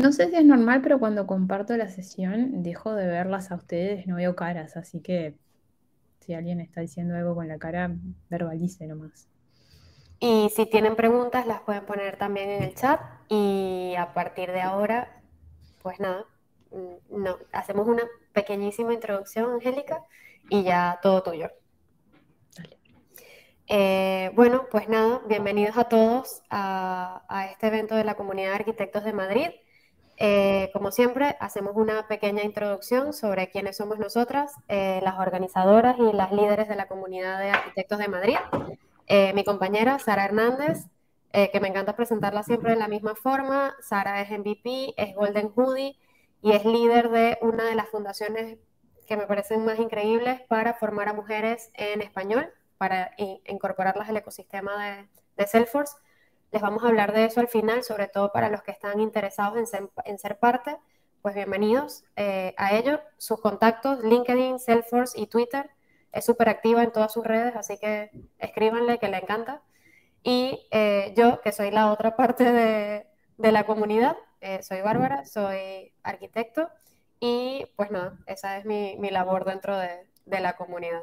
No sé si es normal, pero cuando comparto la sesión dejo de verlas a ustedes, no veo caras, así que si alguien está diciendo algo con la cara, verbalice nomás. Y si tienen preguntas, las pueden poner también en el chat y a partir de ahora, pues nada, mm, no, hacemos una pequeñísima introducción, Angélica, y ya todo tuyo. Eh, bueno, pues nada, bienvenidos a todos a, este evento de la Comunidad de Arquitectos de Madrid. Eh, como siempre, hacemos una pequeña introducción sobre quiénes somos nosotras, eh, las organizadoras y las líderes de la comunidad de arquitectos de Madrid. Eh, mi compañera Sara Hernández, que me encanta presentarla siempre de la misma forma. Sara es MVP, es Golden Hoodie y es líder de una de las fundaciones que me parecen más increíbles para formar a mujeres en español, para incorporarlas al ecosistema de, de Salesforce. Les vamos a hablar de eso al final, sobre todo para los que están interesados en ser, parte, pues bienvenidos eh, a ello. Sus contactos, LinkedIn, Salesforce y Twitter, es súper activa en todas sus redes, así que escríbanle que le encanta. Y eh, yo, que soy la otra parte de, la comunidad, eh, soy Bárbara, soy arquitecto y pues nada, esa es mi, labor dentro de, de la comunidad.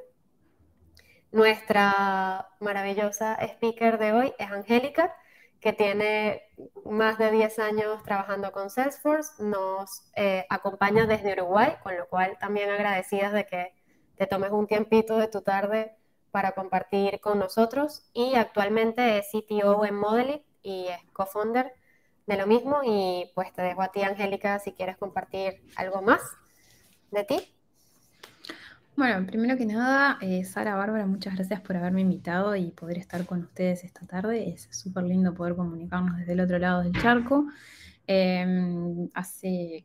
Nuestra maravillosa speaker de hoy es Angélica que tiene más de 10 años trabajando con Salesforce, nos eh, acompaña desde Uruguay, con lo cual también agradecidas de que te tomes un tiempito de tu tarde para compartir con nosotros y actualmente es CTO en Modelit y es co-founder de lo mismo y pues te dejo a ti Angélica si quieres compartir algo más de ti. Bueno, primero que nada, eh, Sara Bárbara, muchas gracias por haberme invitado y poder estar con ustedes esta tarde. Es súper lindo poder comunicarnos desde el otro lado del charco. Em, hace,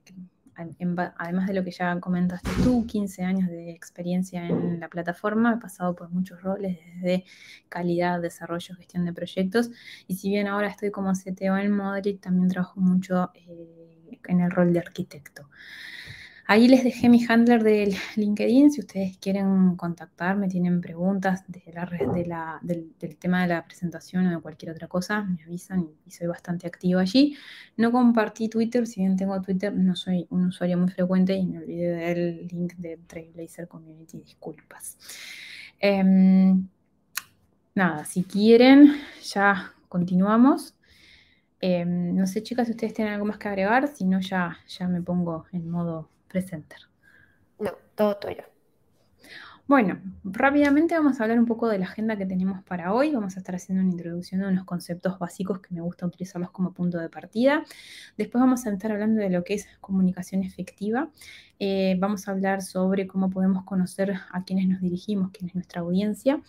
además de lo que ya comentaste tú, 15 años de experiencia en la plataforma, he pasado por muchos roles, desde calidad, desarrollo, gestión de proyectos. Y si bien ahora estoy como CTO en Madrid, también trabajo mucho eh, en el rol de arquitecto. Ahí les dejé mi handler del LinkedIn. Si ustedes quieren contactarme, tienen preguntas desde la, de del, tema de la presentación o de cualquier otra cosa, me avisan y, soy bastante activo allí. No compartí Twitter, si bien tengo Twitter, no soy un usuario muy frecuente y me olvidé del link de Trailblazer Community, disculpas. Em, nada, si quieren, ya continuamos. Em, no sé, chicas, si ustedes tienen algo más que agregar, si no, ya, ya me pongo en modo Presenter. No, todo tuyo. Bueno, rápidamente vamos a hablar un poco de la agenda que tenemos para hoy. Vamos a estar haciendo una introducción de unos conceptos básicos que me gusta utilizarlos como punto de partida. Después vamos a estar hablando de lo que es comunicación efectiva, eh, vamos a hablar sobre cómo podemos conocer a quienes nos dirigimos, quién es nuestra audiencia.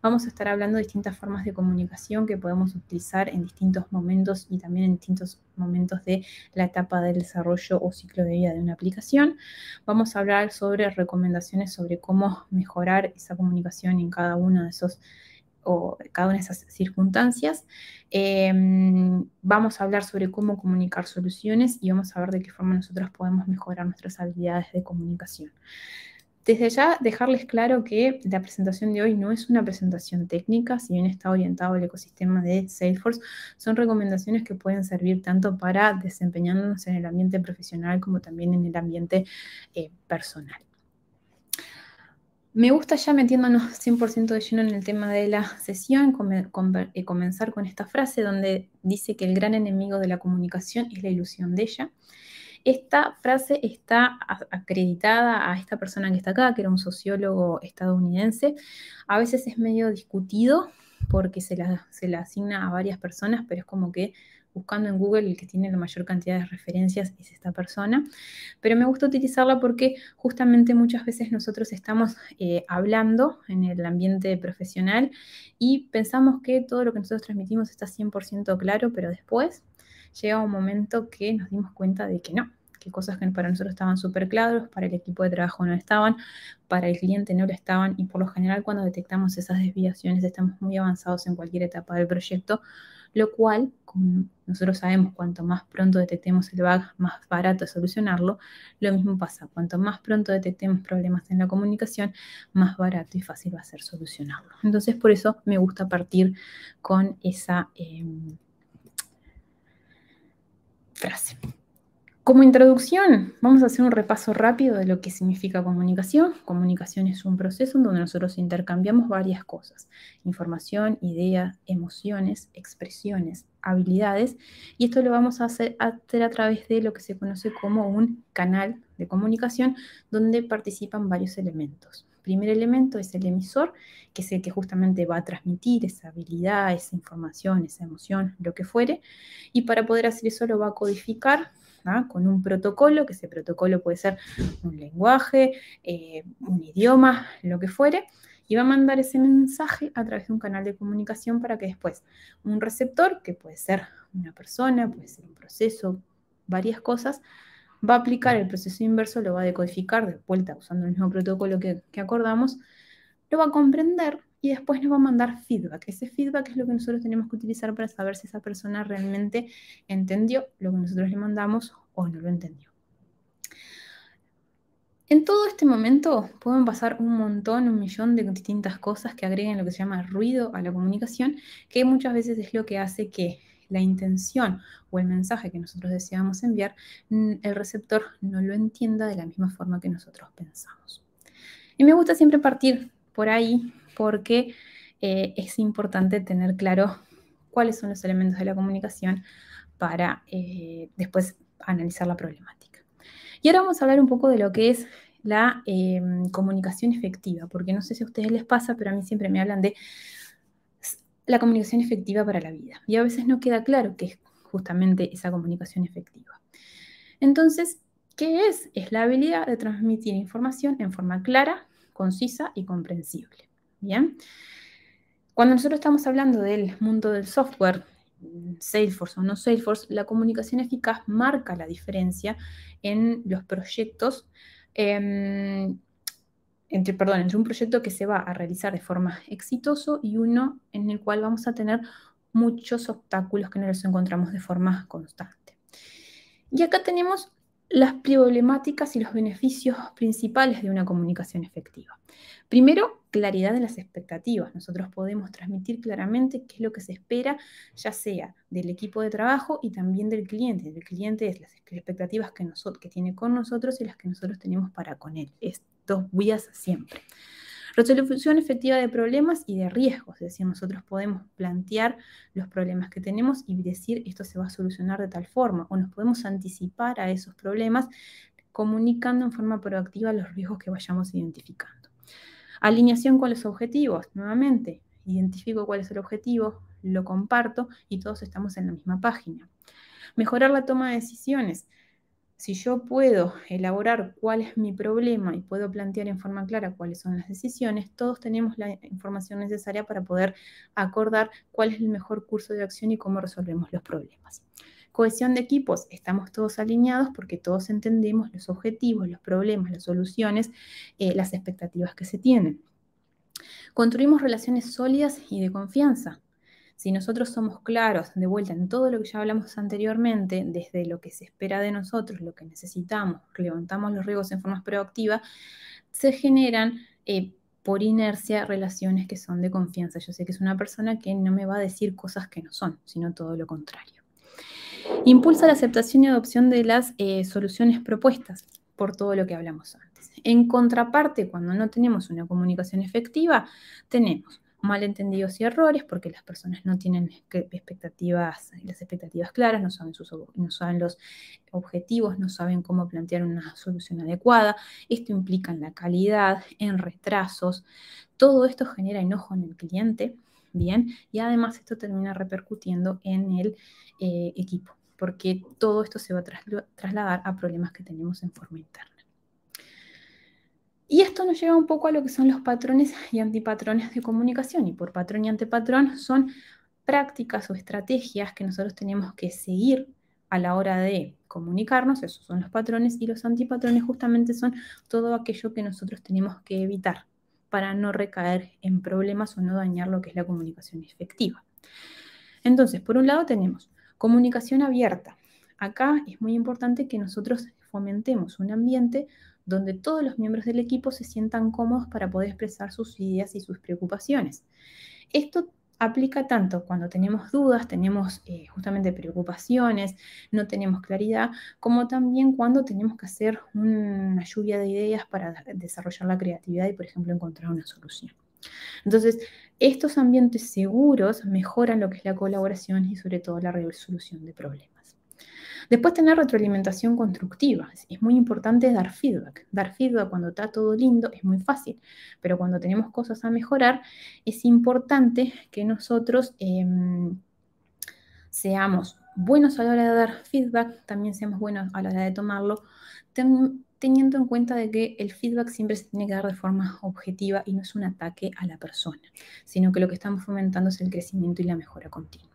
Vamos a estar hablando de distintas formas de comunicación que podemos utilizar en distintos momentos y también en distintos momentos de la etapa del desarrollo o ciclo de vida de una aplicación. Vamos a hablar sobre recomendaciones sobre cómo mejorar esa comunicación en cada uno de esos o cada una de esas circunstancias. Em, vamos a hablar sobre cómo comunicar soluciones y vamos a ver de qué forma nosotros podemos mejorar nuestras habilidades de comunicación. Desde ya, dejarles claro que la presentación de hoy no es una presentación técnica, si bien está orientado al ecosistema de Salesforce, son recomendaciones que pueden servir tanto para desempeñarnos en el ambiente profesional como también en el ambiente eh, personal. Me gusta ya metiéndonos 100% de lleno en el tema de la sesión, eh, comenzar con esta frase donde dice que el gran enemigo de la comunicación es la ilusión de ella. Esta frase está acreditada a esta persona que está acá, que era un sociólogo estadounidense. A veces es medio discutido porque se se la asigna a varias personas, pero es como que buscando en Google el que tiene la mayor cantidad de referencias es esta persona, pero me gusta utilizarla porque justamente muchas veces nosotros estamos eh, hablando en el ambiente profesional y pensamos que todo lo que nosotros transmitimos está 100% claro, pero después llega un momento que nos dimos cuenta de que no, que cosas que para nosotros estaban súper claros, para el equipo de trabajo no estaban, para el cliente no lo estaban y por lo general cuando detectamos esas desviaciones estamos muy avanzados en cualquier etapa del proyecto lo cual, como nosotros sabemos, cuanto más pronto detectemos el bug, más barato es solucionarlo. Lo mismo pasa, cuanto más pronto detectemos problemas en la comunicación, más barato y fácil va a ser solucionarlo. Entonces, por eso me gusta partir con esa em, frase. Como introducción, vamos a hacer un repaso rápido de lo que significa comunicación. Comunicación es un proceso en donde nosotros intercambiamos varias cosas, información, idea, emociones, expresiones, habilidades, y esto lo vamos a hacer, a través de lo que se conoce como un canal de comunicación donde participan varios elementos. primer elemento es el emisor, que es el que justamente va a transmitir esa habilidad, esa información, esa emoción, lo que fuere, y para poder hacer eso lo va a codificar con un protocolo, que ese protocolo puede ser un lenguaje, eh, un idioma, lo que fuere, y va a mandar ese mensaje a través de un canal de comunicación para que después un receptor, que puede ser una persona, puede ser un proceso, varias cosas, va a aplicar el proceso inverso, lo va a decodificar de vuelta usando el mismo protocolo que acordamos, lo va a comprender y después nos va a mandar feedback. Ese feedback es lo que nosotros tenemos que utilizar para saber si esa persona realmente entendió lo que nosotros le mandamos o no lo entendió. En todo este momento pueden pasar un montón, un millón de distintas cosas que agreguen lo que se llama ruido a la comunicación, que muchas veces es lo que hace que la intención o el mensaje que nosotros deseamos enviar, mm, el receptor no lo entienda de la misma forma que nosotros pensamos. Y me gusta siempre partir por ahí porque eh, es importante tener claro cuáles son los elementos de la comunicación para eh, después analizar la problemática. Y ahora vamos a hablar un poco de lo que es la eh, comunicación efectiva, porque no sé si a ustedes les pasa, pero a mí siempre me hablan de la comunicación efectiva para la vida. Y a veces no queda claro qué es justamente esa comunicación efectiva. Entonces, ¿qué es? Es la habilidad de transmitir información en forma clara, concisa y comprensible. Cuando nosotros estamos hablando del mundo del software, Salesforce o no Salesforce, la comunicación eficaz marca la diferencia en los proyectos, em, entre, perdón, entre un proyecto que se va a realizar de forma exitoso y uno en el cual vamos a tener muchos obstáculos que no nos encontramos de forma constante. Y acá tenemos las problemáticas y los beneficios principales de una comunicación efectiva. Primero, claridad de las expectativas. Nosotros podemos transmitir claramente qué es lo que se espera, ya sea del equipo de trabajo y también del cliente. El cliente es las expectativas que, que tiene con nosotros y las que nosotros tenemos para con él. Es dos vías siempre. Resolución efectiva de problemas y de riesgos, es decir, nosotros podemos plantear los problemas que tenemos y decir esto se va a solucionar de tal forma, o nos podemos anticipar a esos problemas comunicando en forma proactiva los riesgos que vayamos identificando. Alineación con los objetivos, nuevamente, identifico cuál es el objetivo, lo comparto y todos estamos en la misma página. Mejorar la toma de decisiones si yo puedo elaborar cuál es mi problema y puedo plantear en forma clara cuáles son las decisiones, todos tenemos la información necesaria para poder acordar cuál es el mejor curso de acción y cómo resolvemos los problemas. Cohesión de equipos, estamos todos alineados porque todos entendemos los objetivos, los problemas, las soluciones, eh, las expectativas que se tienen. Construimos relaciones sólidas y de confianza. Si nosotros somos claros de vuelta en todo lo que ya hablamos anteriormente, desde lo que se espera de nosotros, lo que necesitamos, levantamos los riesgos en forma proactiva, se generan... Eh, por inercia relaciones que son de confianza. Yo sé que es una persona que no me va a decir cosas que no son, sino todo lo contrario. Impulsa la aceptación y adopción de las eh, soluciones propuestas por todo lo que hablamos antes. En contraparte, cuando no tenemos una comunicación efectiva, tenemos malentendidos y errores porque las personas no tienen expectativas, las expectativas claras, no saben, sus, no saben los objetivos, no saben cómo plantear una solución adecuada. Esto implica en la calidad, en retrasos. Todo esto genera enojo en el cliente, ¿bien? Y además esto termina repercutiendo en el eh, equipo, porque todo esto se va a trasladar a problemas que tenemos en forma interna. Y esto nos lleva un poco a lo que son los patrones y antipatrones de comunicación. Y por patrón y antipatrón son prácticas o estrategias que nosotros tenemos que seguir a la hora de comunicarnos. Esos son los patrones. Y los antipatrones justamente son todo aquello que nosotros tenemos que evitar para no recaer en problemas o no dañar lo que es la comunicación efectiva. Entonces, por un lado tenemos comunicación abierta. Acá es muy importante que nosotros fomentemos un ambiente donde todos los miembros del equipo se sientan cómodos para poder expresar sus ideas y sus preocupaciones. Esto aplica tanto cuando tenemos dudas, tenemos eh, justamente preocupaciones, no tenemos claridad, como también cuando tenemos que hacer una lluvia de ideas para desarrollar la creatividad y, por ejemplo, encontrar una solución. Entonces, estos ambientes seguros mejoran lo que es la colaboración y sobre todo la resolución de problemas. Después tener retroalimentación constructiva. Es muy importante dar feedback. Dar feedback cuando está todo lindo es muy fácil, pero cuando tenemos cosas a mejorar es importante que nosotros em, seamos buenos a la hora de dar feedback, también seamos buenos a la hora de tomarlo, teniendo en cuenta de que el feedback siempre se tiene que dar de forma objetiva y no es un ataque a la persona, sino que lo que estamos fomentando es el crecimiento y la mejora continua.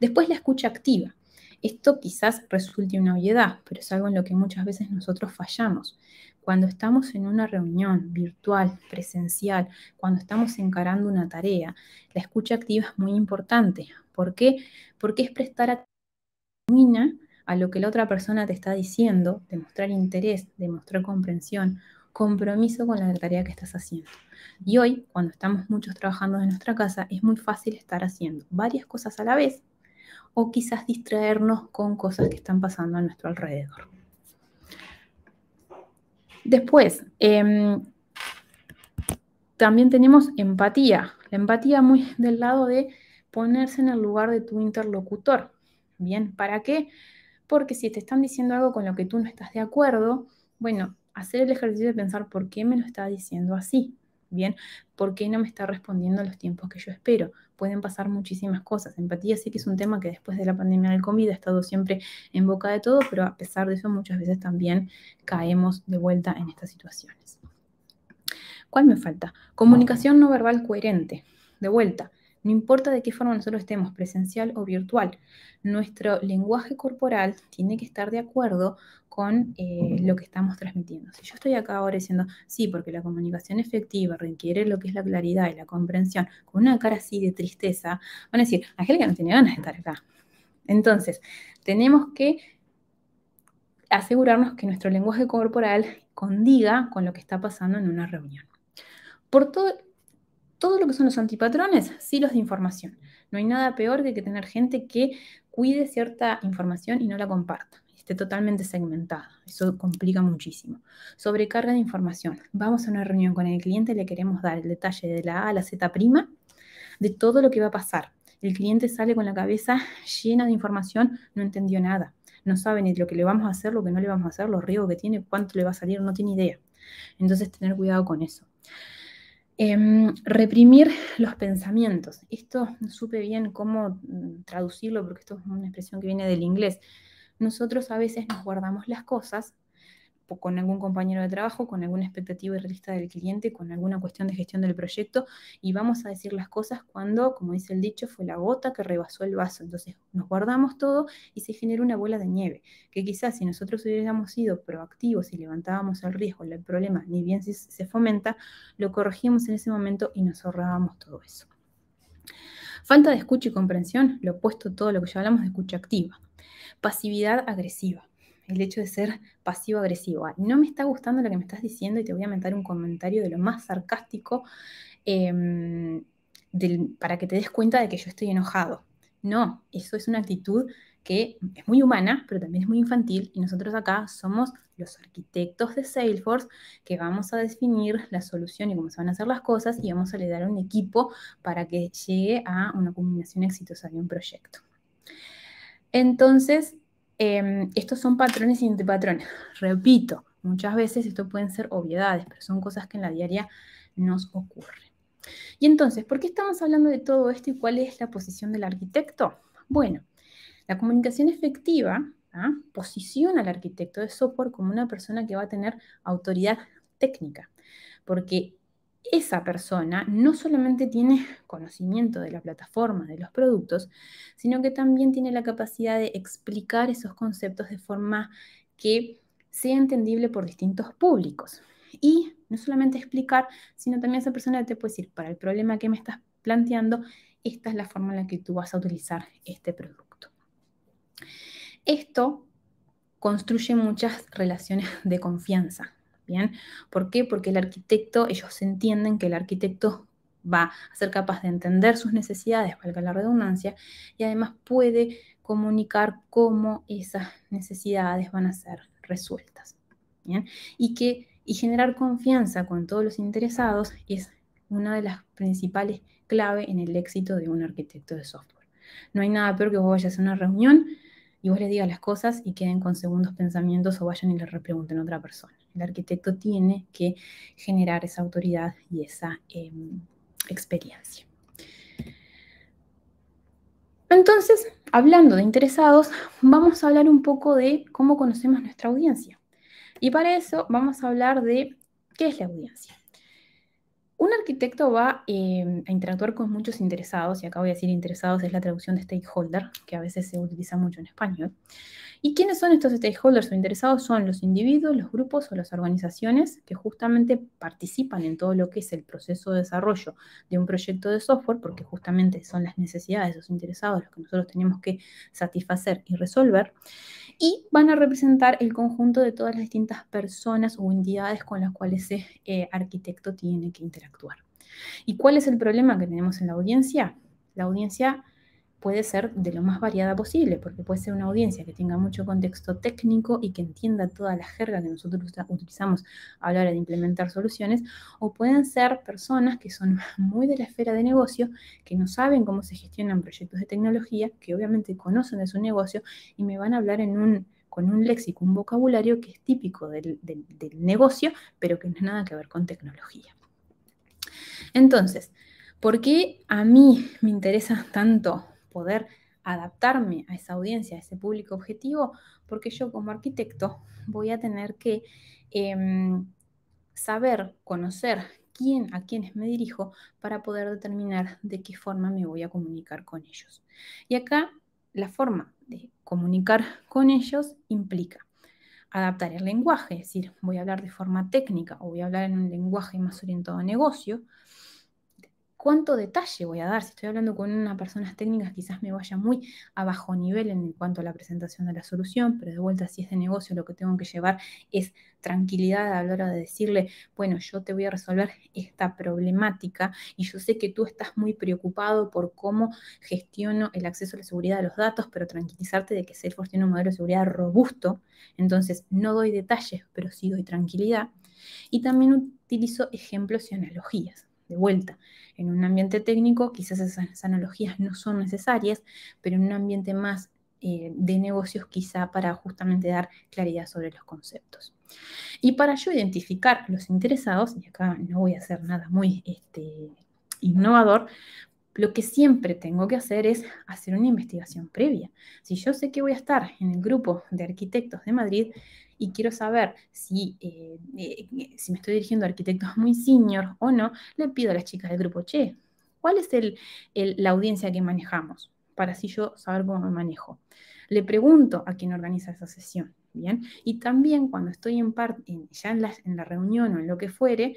Después la escucha activa. Esto quizás resulte una obviedad, pero es algo en lo que muchas veces nosotros fallamos. Cuando estamos en una reunión virtual, presencial, cuando estamos encarando una tarea, la escucha activa es muy importante. ¿Por qué? Porque es prestar atención a lo que la otra persona te está diciendo, demostrar interés, demostrar comprensión, compromiso con la tarea que estás haciendo. Y hoy, cuando estamos muchos trabajando en nuestra casa, es muy fácil estar haciendo varias cosas a la vez o quizás distraernos con cosas que están pasando a nuestro alrededor. Después, em, también tenemos empatía. La empatía muy del lado de ponerse en el lugar de tu interlocutor. Bien, ¿para qué? Porque si te están diciendo algo con lo que tú no estás de acuerdo, bueno, hacer el ejercicio de pensar por qué me lo está diciendo así. Bien, ¿por qué no me está respondiendo a los tiempos que yo espero? pueden pasar muchísimas cosas. Empatía sí que es un tema que después de la pandemia del COVID ha estado siempre en boca de todo, pero a pesar de eso muchas veces también caemos de vuelta en estas situaciones. ¿Cuál me falta? Comunicación no verbal coherente. De vuelta, no importa de qué forma nosotros estemos, presencial o virtual, nuestro lenguaje corporal tiene que estar de acuerdo con eh, lo que estamos transmitiendo. Si yo estoy acá ahora diciendo, sí, porque la comunicación efectiva requiere lo que es la claridad y la comprensión, con una cara así de tristeza, van a decir, que no tiene ganas de estar acá. Entonces, tenemos que asegurarnos que nuestro lenguaje corporal condiga con lo que está pasando en una reunión. Por todo, todo lo que son los antipatrones, los de información. No hay nada peor que, tener gente que cuide cierta información y no la comparta. Esté totalmente segmentado Eso complica muchísimo. Sobrecarga de información. Vamos a una reunión con el cliente, le queremos dar el detalle de la A a la Z prima, de todo lo que va a pasar. El cliente sale con la cabeza llena de información, no entendió nada. No sabe ni lo que le vamos a hacer, lo que no le vamos a hacer, los riesgos que tiene, cuánto le va a salir, no tiene idea. Entonces, tener cuidado con eso. Em, reprimir los pensamientos. Esto no supe bien cómo mm, traducirlo porque esto es una expresión que viene del inglés. Nosotros a veces nos guardamos las cosas con algún compañero de trabajo, con alguna expectativa irrealista del cliente, con alguna cuestión de gestión del proyecto y vamos a decir las cosas cuando, como dice el dicho, fue la gota que rebasó el vaso. Entonces nos guardamos todo y se genera una bola de nieve, que quizás si nosotros hubiéramos sido proactivos y levantábamos el riesgo, el problema, ni bien si se fomenta, lo corregíamos en ese momento y nos ahorrábamos todo eso. Falta de escucha y comprensión, lo opuesto a todo lo que ya hablamos de escucha activa. Pasividad agresiva el hecho de ser pasivo-agresivo. Ah, no me está gustando lo que me estás diciendo y te voy a mandar un comentario de lo más sarcástico em, para que te des cuenta de que yo estoy enojado. No, eso es una actitud que es muy humana, pero también es muy infantil y nosotros acá somos los arquitectos de Salesforce que vamos a definir la solución y cómo se van a hacer las cosas y vamos a le dar un equipo para que llegue a una combinación exitosa de un proyecto. Entonces, Em, estos son patrones y antipatrones. Repito, muchas veces esto pueden ser obviedades, pero son cosas que en la diaria nos ocurren. Y entonces, ¿por qué estamos hablando de todo esto y cuál es la posición del arquitecto? Bueno, la comunicación efectiva ¿ah? posiciona al arquitecto de software como una persona que va a tener autoridad técnica, porque esa persona no solamente tiene conocimiento de la plataforma, de los productos, sino que también tiene la capacidad de explicar esos conceptos de forma que sea entendible por distintos públicos. Y no solamente explicar, sino también esa persona te puede decir, para el problema que me estás planteando, esta es la forma en la que tú vas a utilizar este producto. Esto construye muchas relaciones de confianza, ¿Por qué? Porque el arquitecto, ellos entienden que el arquitecto va a ser capaz de entender sus necesidades, valga la redundancia, y además puede comunicar cómo esas necesidades van a ser resueltas. Y, que, y generar confianza con todos los interesados es una de las principales claves en el éxito de un arquitecto de software. No hay nada peor que vos vayas a una reunión y vos les digas las cosas y queden con segundos pensamientos o vayan y le repregunten a otra persona. El arquitecto tiene que generar esa autoridad y esa em, experiencia. Entonces, hablando de interesados, vamos a hablar un poco de cómo conocemos nuestra audiencia. Y para eso vamos a hablar de qué es la audiencia. Un arquitecto va em, a interactuar con muchos interesados, y acá voy a decir interesados, es la traducción de stakeholder, que a veces se utiliza mucho en español. ¿Y quiénes son estos stakeholders o interesados? Son los individuos, los grupos o las organizaciones que justamente participan en todo lo que es el proceso de desarrollo de un proyecto de software, porque justamente son las necesidades de esos interesados los que nosotros tenemos que satisfacer y resolver, y van a representar el conjunto de todas las distintas personas o entidades con las cuales ese eh, arquitecto tiene que interactuar actuar. ¿Y cuál es el problema que tenemos en la audiencia? La audiencia puede ser de lo más variada posible, porque puede ser una audiencia que tenga mucho contexto técnico y que entienda toda la jerga que nosotros utilizamos a la hora de implementar soluciones, o pueden ser personas que son muy de la esfera de negocio, que no saben cómo se gestionan proyectos de tecnología, que obviamente conocen de su negocio y me van a hablar con un léxico, un vocabulario que es típico del, del negocio, pero que no es nada que ver con tecnología. Entonces, ¿por qué a mí me interesa tanto poder adaptarme a esa audiencia, a ese público objetivo? Porque yo como arquitecto voy a tener que em, saber, conocer quién, a quiénes me dirijo para poder determinar de qué forma me voy a comunicar con ellos. Y acá la forma de comunicar con ellos implica adaptar el lenguaje, es decir, voy a hablar de forma técnica o voy a hablar en un lenguaje más orientado a negocio, cuánto detalle voy a dar. Si estoy hablando con unas personas técnicas, quizás me vaya muy a bajo nivel en cuanto a la presentación de la solución, pero de vuelta, si es de negocio, lo que tengo que llevar es tranquilidad a la hora de decirle, bueno, yo te voy a resolver esta problemática y yo sé que tú estás muy preocupado por cómo gestiono el acceso a la seguridad de los datos, pero tranquilizarte de que Salesforce tiene un modelo de seguridad robusto, entonces no doy detalles, pero sí doy tranquilidad. Y también utilizo ejemplos y analogías de vuelta, en un ambiente técnico quizás esas analogías no son necesarias, pero en un ambiente más eh, de negocios quizá para justamente dar claridad sobre los conceptos. Y para yo identificar los interesados, y acá no voy a hacer nada muy este, innovador, lo que siempre tengo que hacer es hacer una investigación previa. Si yo sé que voy a estar en el grupo de arquitectos de Madrid, y quiero saber si, eh, eh, eh, si me estoy dirigiendo a arquitectos muy senior o no, le pido a las chicas del grupo, che, ¿cuál es la audiencia que manejamos? Para así yo saber cómo me manejo. Le pregunto a quien organiza esa sesión, ¿bien? Y también cuando estoy en, ya la, en la reunión o en lo que fuere,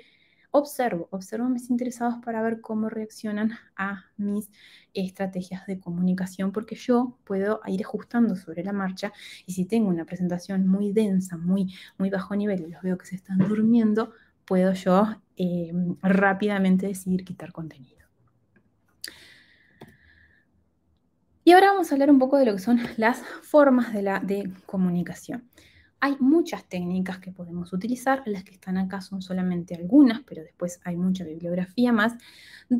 observo, observo a mis interesados para ver cómo reaccionan a mis estrategias de comunicación, porque yo puedo ir ajustando sobre la marcha y si tengo una presentación muy densa, muy, muy bajo nivel y los veo que se están durmiendo, puedo yo eh, rápidamente decidir quitar contenido. Y ahora vamos a hablar un poco de lo que son las formas de, la, de comunicación. Hay muchas técnicas que podemos utilizar, las que están acá son solamente algunas, pero después hay mucha bibliografía más.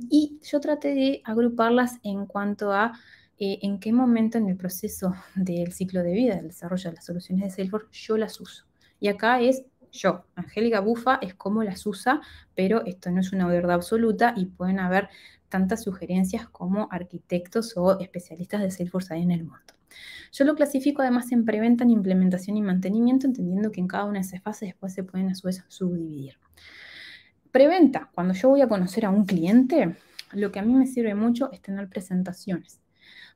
Y yo traté de agruparlas en cuanto a eh, en qué momento en el proceso del ciclo de vida, del desarrollo de las soluciones de Salesforce, yo las uso. Y acá es yo, Angélica Bufa, es cómo las usa, pero esto no es una verdad absoluta y pueden haber tantas sugerencias como arquitectos o especialistas de Salesforce hay en el mundo. Yo lo clasifico además en preventa, en implementación y mantenimiento, entendiendo que en cada una de esas fases después se pueden a su vez subdividir. Preventa, cuando yo voy a conocer a un cliente, lo que a mí me sirve mucho es tener presentaciones.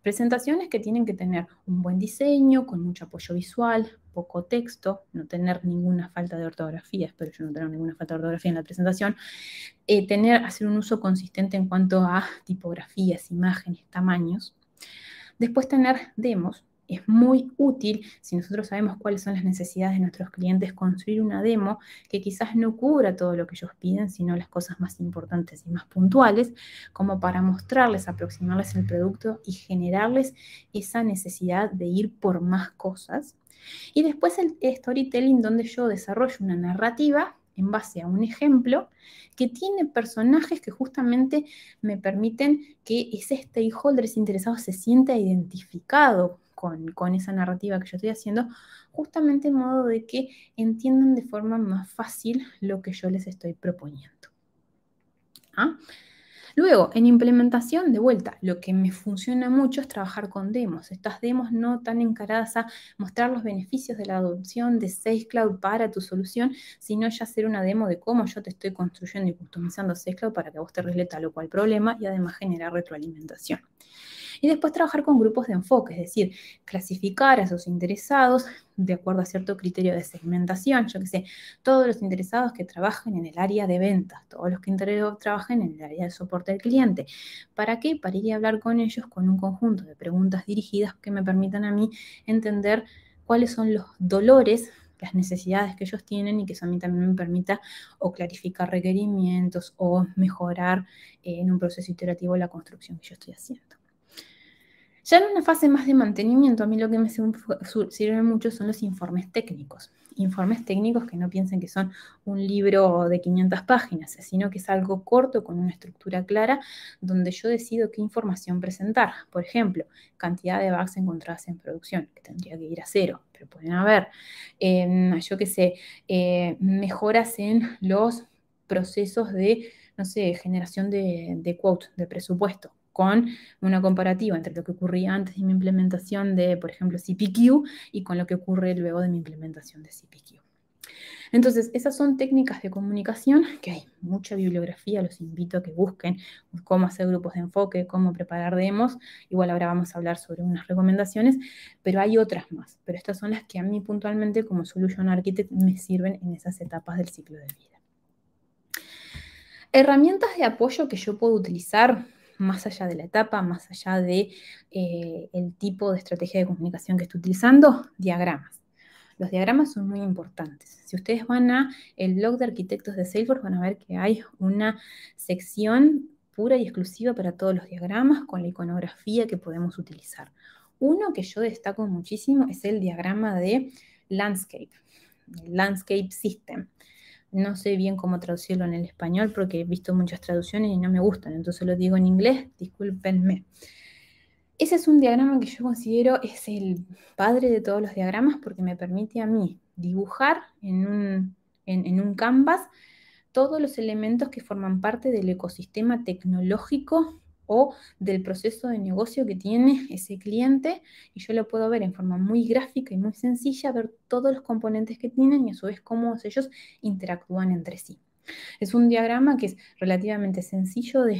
Presentaciones que tienen que tener un buen diseño, con mucho apoyo visual, poco texto, no tener ninguna falta de ortografía, espero yo no tener ninguna falta de ortografía en la presentación, eh, tener, hacer un uso consistente en cuanto a tipografías, imágenes, tamaños. Después tener demos es muy útil si nosotros sabemos cuáles son las necesidades de nuestros clientes, construir una demo que quizás no cubra todo lo que ellos piden, sino las cosas más importantes y más puntuales, como para mostrarles, aproximarles el producto y generarles esa necesidad de ir por más cosas. Y después el storytelling donde yo desarrollo una narrativa en base a un ejemplo que tiene personajes que justamente me permiten que ese stakeholder, ese interesado, se sienta identificado con, esa narrativa que yo estoy haciendo, justamente en modo de que entiendan de forma más fácil lo que yo les estoy proponiendo. ¿Ah? Luego, en implementación, de vuelta, lo que me funciona mucho es trabajar con demos. Estas demos no tan encaradas a mostrar los beneficios de la adopción de Cloud para tu solución, sino ya hacer una demo de cómo yo te estoy construyendo y customizando Cloud para que vos te resuelva tal o cual problema y además generar retroalimentación. Y después trabajar con grupos de enfoque, es decir, clasificar a esos interesados de acuerdo a cierto criterio de segmentación, yo que sé, todos los interesados que trabajen en el área de ventas, todos los que trabajen en el área de soporte al cliente. ¿Para qué? Para ir a hablar con ellos con un conjunto de preguntas dirigidas que me permitan a mí entender cuáles son los dolores las necesidades que ellos tienen y que eso a mí también me permita o clarificar requerimientos o mejorar eh, en un proceso iterativo la construcción que yo estoy haciendo. Ya en una fase más de mantenimiento, a mí lo que me sirve mucho son los informes técnicos. Informes técnicos que no piensen que son un libro de 500 páginas, sino que es algo corto con una estructura clara donde yo decido qué información presentar. Por ejemplo, cantidad de bugs encontradas en producción, que tendría que ir a cero, pero pueden haber. Em, yo qué sé, eh, mejoras en los procesos de, no sé, generación de, de de presupuesto con una comparativa entre lo que ocurría antes de mi implementación de, por ejemplo, CPQ y con lo que ocurre luego de mi implementación de CPQ. Entonces, esas son técnicas de comunicación, que hay mucha bibliografía, los invito a que busquen cómo hacer grupos de enfoque, cómo preparar demos, igual ahora vamos a hablar sobre unas recomendaciones, pero hay otras más, pero estas son las que a mí puntualmente como Solution Architect me sirven en esas etapas del ciclo de vida. Herramientas de apoyo que yo puedo utilizar, más allá de la etapa, más allá de eh, tipo de estrategia de comunicación que esté utilizando, diagramas. Los diagramas son muy importantes. Si ustedes van a el blog de arquitectos de Salesforce, van a ver que hay una sección pura y exclusiva para todos los diagramas con la iconografía que podemos utilizar. Uno que yo destaco muchísimo es el diagrama de landscape, landscape system no sé bien cómo traducirlo en el español porque he visto muchas traducciones y no me gustan, entonces lo digo en inglés, discúlpenme. Ese es un diagrama que yo considero es el padre de todos los diagramas porque me permite a mí dibujar en un, en un canvas todos los elementos que forman parte del ecosistema tecnológico o del proceso de negocio que tiene ese cliente y yo lo puedo ver en forma muy gráfica y muy sencilla, ver todos los componentes que tienen y a su vez cómo ellos interactúan entre sí. Es un diagrama que es relativamente sencillo de,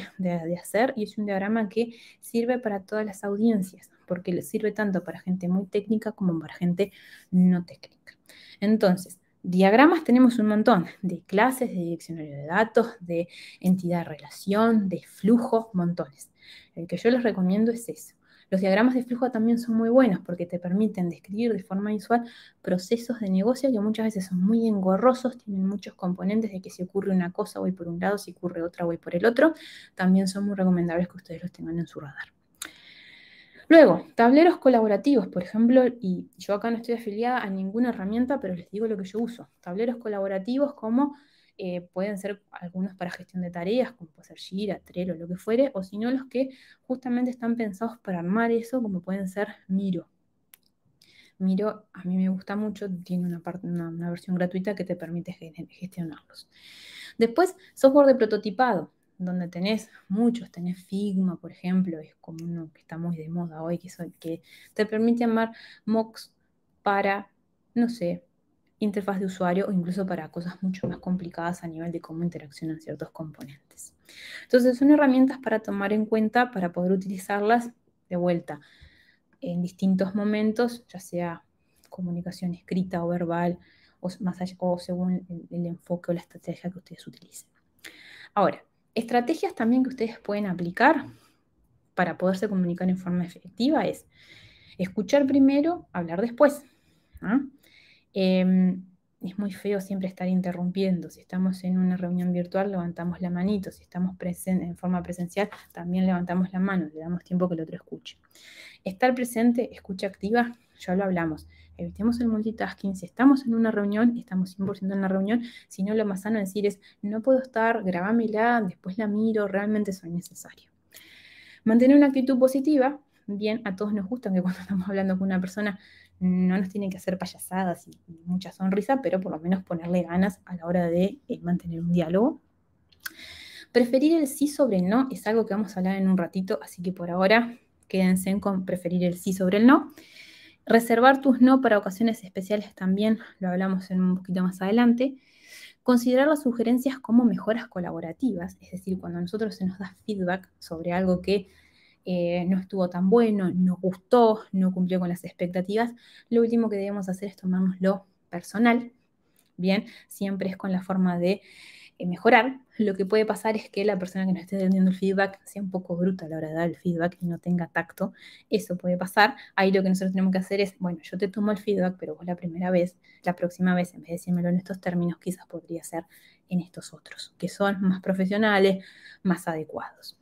hacer y es un diagrama que sirve para todas las audiencias, porque sirve tanto para gente muy técnica como para gente no técnica. Entonces, Diagramas tenemos un montón de clases, de diccionario de datos, de entidad-relación, de flujo, montones. El que yo les recomiendo es eso. Los diagramas de flujo también son muy buenos porque te permiten describir de forma visual procesos de negocio que muchas veces son muy engorrosos, tienen muchos componentes de que si ocurre una cosa voy por un lado, si ocurre otra voy por el otro. También son muy recomendables que ustedes los tengan en su radar. Luego, tableros colaborativos, por ejemplo, y yo acá no estoy afiliada a ninguna herramienta, pero les digo lo que yo uso. Tableros colaborativos como eh, pueden ser algunos para gestión de tareas, como puede ser Jira, Trello, lo que fuere, o si no, los que justamente están pensados para armar eso, como pueden ser Miro. Miro, a mí me gusta mucho, tiene una versión gratuita que te permite gestionarlos. Después, software de prototipado donde tenés muchos, tenés Figma, por ejemplo, es como uno que está muy de moda hoy, que, que te permite amar mocks para, no sé, interfaz de usuario o incluso para cosas mucho más complicadas a nivel de cómo interaccionan ciertos componentes. Entonces, son herramientas para tomar en cuenta, para poder utilizarlas de vuelta en distintos momentos, ya sea comunicación escrita o verbal, o, más o según el enfoque o la estrategia que ustedes utilicen. Ahora, Estrategias también que ustedes pueden aplicar para poderse comunicar en forma efectiva es escuchar primero, hablar después. ¿ah? Em, es muy feo siempre estar interrumpiendo. Si estamos en una reunión virtual, levantamos la manito. Si estamos en forma presencial, también levantamos la mano. Le damos tiempo que el otro escuche. Estar presente, escucha activa, ya lo hablamos evitemos el multitasking. Si estamos en una reunión, estamos 100% en la reunión. Si no, lo más sano decir es, no puedo estar, grabámela, después la miro, realmente soy necesario. Mantener una actitud positiva. Bien, a todos nos gusta que cuando estamos hablando con una persona no nos tienen que hacer payasadas y mucha sonrisa, pero por lo menos ponerle ganas a la hora de eh, mantener un diálogo. Preferir el sí sobre el no es algo que vamos a hablar en un ratito, así que por ahora quédense con preferir el sí sobre el no. Reservar tus no para ocasiones especiales también, lo hablamos en un poquito más adelante. Considerar las sugerencias como mejoras colaborativas, es decir, cuando a nosotros se nos da feedback sobre algo que eh, no estuvo tan bueno, no gustó, no cumplió con las expectativas, lo último que debemos hacer es tomárnoslo personal, bien, siempre es con la forma de eh, mejorar lo que puede pasar es que la persona que nos esté dando el feedback sea un poco bruta a la hora de dar el feedback y no tenga tacto. Eso puede pasar. Ahí lo que nosotros tenemos que hacer es, bueno, yo te tomo el feedback, pero vos la primera vez, la próxima vez, en vez de decírmelo en estos términos, quizás podría ser en estos otros, que son más profesionales, más adecuados.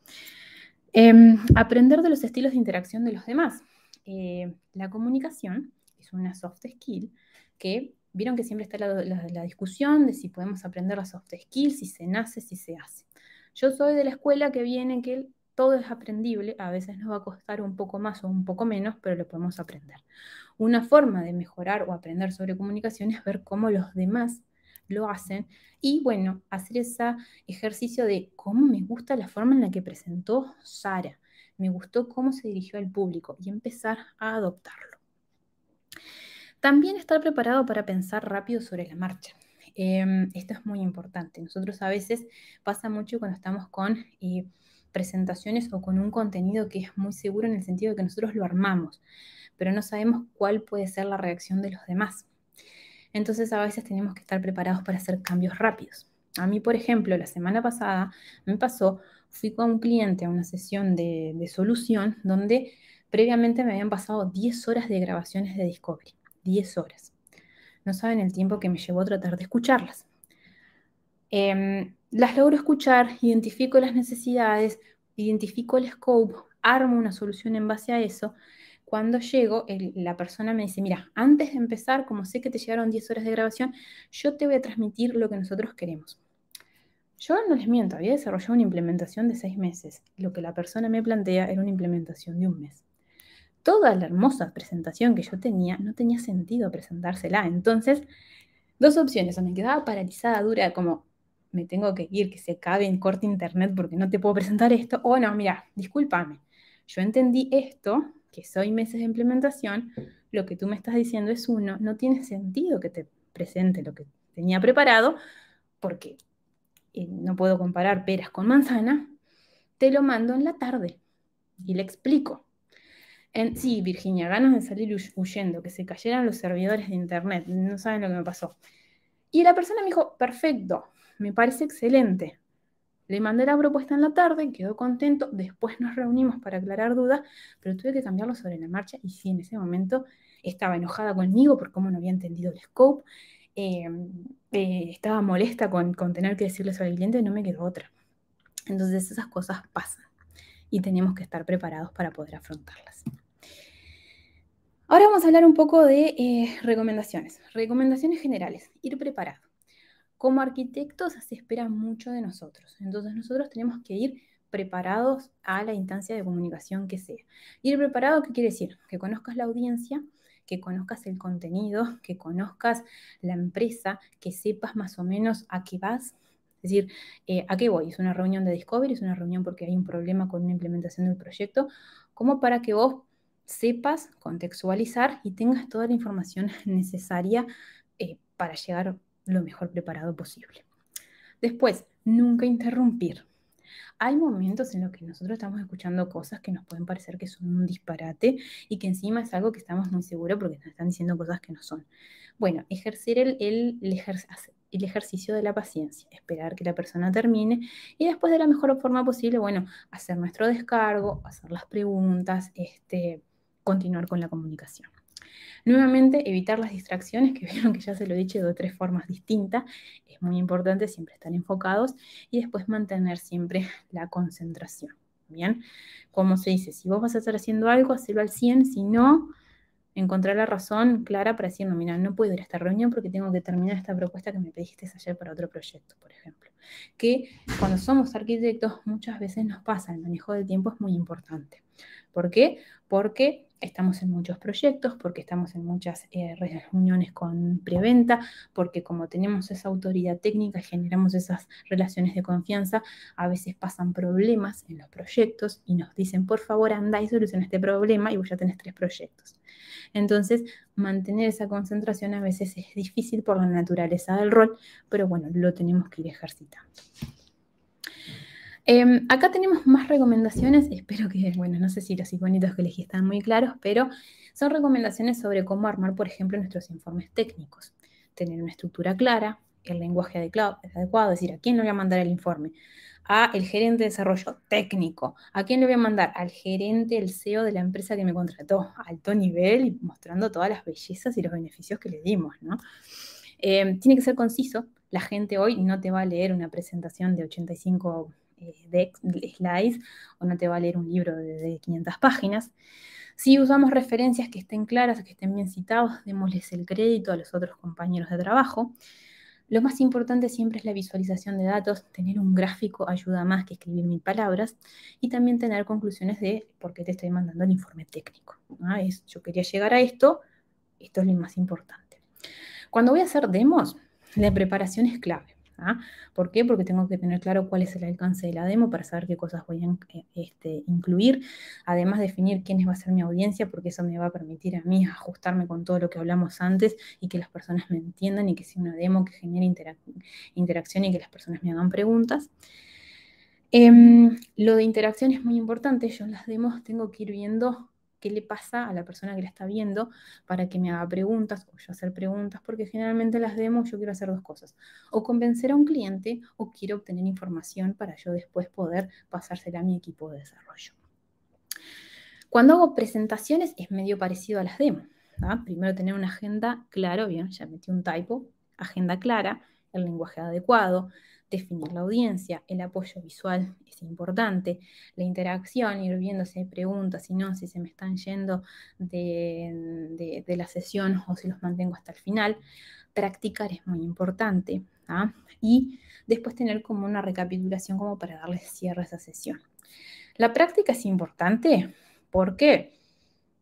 Em, aprender de los estilos de interacción de los demás. Eh, la comunicación es una soft skill que vieron que siempre está la, discusión de si podemos aprender las soft skills, si se nace, si se hace. Yo soy de la escuela que viene que todo es aprendible, a veces nos va a costar un poco más o un poco menos, pero lo podemos aprender. Una forma de mejorar o aprender sobre comunicación es ver cómo los demás lo hacen y bueno, hacer ese ejercicio de cómo me gusta la forma en la que presentó Sara, me gustó cómo se dirigió al público y empezar a adoptarlo. También estar preparado para pensar rápido sobre la marcha. Em, esto es muy importante. Nosotros a veces pasa mucho cuando estamos con eh, presentaciones o con un contenido que es muy seguro en el sentido de que nosotros lo armamos, pero no sabemos cuál puede ser la reacción de los demás. Entonces a veces tenemos que estar preparados para hacer cambios rápidos. A mí, por ejemplo, la semana pasada me pasó, fui con un cliente a una sesión de, de solución donde previamente me habían pasado 10 horas de grabaciones de Discovery. 10 horas. No saben el tiempo que me llevó a tratar de escucharlas. Em, las logro escuchar, identifico las necesidades, identifico el scope, armo una solución en base a eso. Cuando llego, la persona me dice, mira, antes de empezar, como sé que te llegaron 10 horas de grabación, yo te voy a transmitir lo que nosotros queremos. Yo no les miento, había desarrollado una implementación de seis meses. Lo que la persona me plantea era una implementación de un mes toda la hermosa presentación que yo tenía, no tenía sentido presentársela. Entonces, dos opciones, o me quedaba paralizada, dura, como me tengo que ir, que se acabe en corte internet porque no te puedo presentar esto, o no, mira, discúlpame, yo entendí esto, que soy meses de implementación, lo que tú me estás diciendo es uno, no tiene sentido que te presente lo que tenía preparado, porque eh, no puedo comparar peras con manzana, te lo mando en la tarde y le explico sí, Virginia, ganas de salir huyendo, que se cayeran los servidores de internet, no saben lo que me pasó. Y la persona me dijo, perfecto, me parece excelente. Le mandé la propuesta en la tarde, quedó contento, después nos reunimos para aclarar dudas, pero tuve que cambiarlo sobre la marcha y sí, en ese momento estaba enojada conmigo por cómo no había entendido el scope, em, eh, estaba molesta con, tener que decirle sobre el cliente, no me quedó otra. Entonces esas cosas pasan y tenemos que estar preparados para poder afrontarlas. Ahora vamos a hablar un poco de eh, recomendaciones, recomendaciones generales, ir preparado. Como arquitectos se espera mucho de nosotros, entonces nosotros tenemos que ir preparados a la instancia de comunicación que sea. Ir preparado, ¿qué quiere decir? Que conozcas la audiencia, que conozcas el contenido, que conozcas la empresa, que sepas más o menos a qué vas. Es decir, eh, ¿a qué voy? ¿Es una reunión de Discovery? ¿Es una reunión porque hay un problema con una implementación del proyecto? Como para que vos sepas contextualizar y tengas toda la información necesaria eh, para llegar lo mejor preparado posible. Después, nunca interrumpir. Hay momentos en los que nosotros estamos escuchando cosas que nos pueden parecer que son un disparate y que encima es algo que estamos muy seguros porque nos están diciendo cosas que no son. Bueno, ejercer el, el, el ejercicio de la paciencia, esperar que la persona termine y después de la mejor forma posible, bueno, hacer nuestro descargo, hacer las preguntas, este, continuar con la comunicación. Nuevamente, evitar las distracciones, que vieron que ya se lo he dicho de tres formas distintas. Es muy importante siempre estar enfocados y después mantener siempre la concentración. Bien, como se dice, si vos vas a estar haciendo algo, hacelo al 100, si no, encontrar la razón clara para decir, no, mira, no puedo ir a esta reunión porque tengo que terminar esta propuesta que me pediste ayer para otro proyecto, por ejemplo. Que cuando somos arquitectos muchas veces nos pasa, el manejo del tiempo es muy importante. ¿Por qué? Porque estamos en muchos proyectos, porque estamos en muchas eh, reuniones con preventa, porque como tenemos esa autoridad técnica, generamos esas relaciones de confianza, a veces pasan problemas en los proyectos y nos dicen, por favor, anda y soluciona este problema y vos ya tenés tres proyectos. Entonces, mantener esa concentración a veces es difícil por la naturaleza del rol, pero bueno, lo tenemos que ir ejercitando. Em, acá tenemos más recomendaciones, espero que, bueno, no sé si los iconitos que elegí están muy claros, pero son recomendaciones sobre cómo armar, por ejemplo, nuestros informes técnicos. Tener una estructura clara, el lenguaje adecuado, es decir, ¿a quién le voy a mandar el informe? A el gerente de desarrollo técnico. ¿A quién le voy a mandar? Al gerente, el CEO de la empresa que me contrató, alto nivel y mostrando todas las bellezas y los beneficios que le dimos, ¿no? Em, tiene que ser conciso. La gente hoy no te va a leer una presentación de 85 eh, de, slides o no te va a leer un libro de, 500 páginas. Si usamos referencias que estén claras, que estén bien citados, démosles el crédito a los otros compañeros de trabajo. Lo más importante siempre es la visualización de datos, tener un gráfico ayuda más que escribir mil palabras y también tener conclusiones de por qué te estoy mandando el informe técnico. yo quería llegar a esto, esto es lo más importante. Cuando voy a hacer demos, la preparación es clave. ¿ah? ¿Por qué? Porque tengo que tener claro cuál es el alcance de la demo para saber qué cosas voy a eh, este, incluir. Además, definir quiénes va a ser mi audiencia, porque eso me va a permitir a mí ajustarme con todo lo que hablamos antes y que las personas me entiendan y que sea una demo que genere interacción y que las personas me hagan preguntas. Em, lo de interacción es muy importante. Yo en las demos tengo que ir viendo qué le pasa a la persona que la está viendo para que me haga preguntas o yo hacer preguntas, porque generalmente las demos yo quiero hacer dos cosas, o convencer a un cliente o quiero obtener información para yo después poder pasársela a mi equipo de desarrollo. Cuando hago presentaciones es medio parecido a las demos. ¿ah? Primero tener una agenda clara, bien, ya metí un typo, agenda clara, el lenguaje adecuado, definir la audiencia. El apoyo visual es importante, la interacción, ir viendo si preguntas, si no, si se me están yendo de, la sesión o si los mantengo hasta el final. Practicar es muy importante. ¿ah? y después tener como una recapitulación como para darle cierre a esa sesión. La práctica es importante porque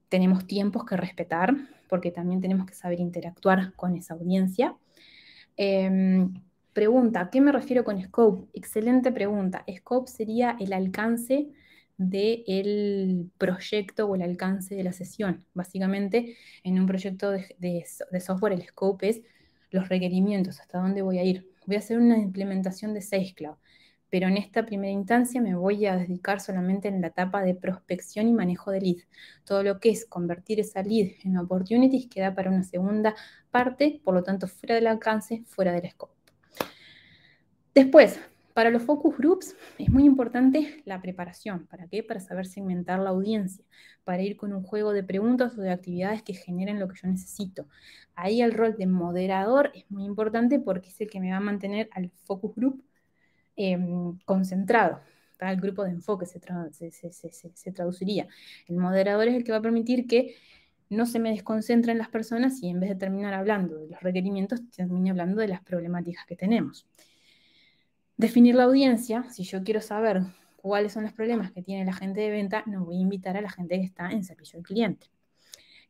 tenemos tiempos que respetar, porque también tenemos que saber interactuar con esa audiencia. Em, Pregunta, ¿a ¿qué me refiero con scope? Excelente pregunta. Scope sería el alcance del proyecto o el alcance de la sesión. Básicamente, en un proyecto de, software, el scope es los requerimientos, hasta dónde voy a ir. Voy a hacer una implementación de Cloud. pero en esta primera instancia me voy a dedicar solamente en la etapa de prospección y manejo de lead. Todo lo que es convertir esa lead en opportunities queda para una segunda parte, por lo tanto, fuera del alcance, fuera del scope. Después, para los focus groups es muy importante la preparación. ¿Para qué? Para saber segmentar la audiencia, para ir con un juego de preguntas o de actividades que generen lo que yo necesito. Ahí el rol de moderador es muy importante porque es el que me va a mantener al focus group em, concentrado. al El grupo de enfoque se, se traduciría. El moderador es el que va a permitir que no se me desconcentren las personas y en vez de terminar hablando de los requerimientos, termine hablando de las problemáticas que tenemos. Definir la audiencia, si yo quiero saber cuáles son los problemas que tiene la gente de venta, no voy a invitar a la gente que está en servicio al cliente.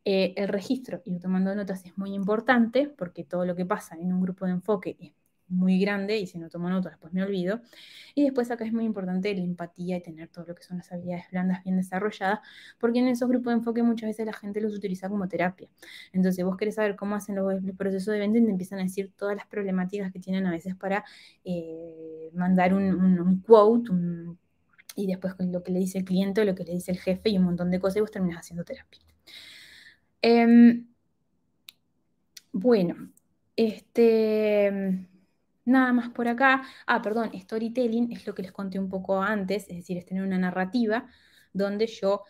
Eh, el registro, y tomando notas es muy importante porque todo lo que pasa en un grupo de enfoque es muy grande y si no tomo nota después me olvido. Y después acá es muy importante la empatía y tener todo lo que son las habilidades blandas bien desarrolladas, porque en esos grupos de enfoque muchas veces la gente los utiliza como terapia. Entonces vos querés saber cómo hacen los, procesos de venta y empiezan a decir todas las problemáticas que tienen a veces para eh, mandar un, quote, y después lo que le dice el cliente, lo que le dice el jefe y un montón de cosas y vos terminás haciendo terapia. Em, bueno, este, nada más por acá. Ah, perdón, storytelling es lo que les conté un poco antes, es decir, es tener una narrativa donde yo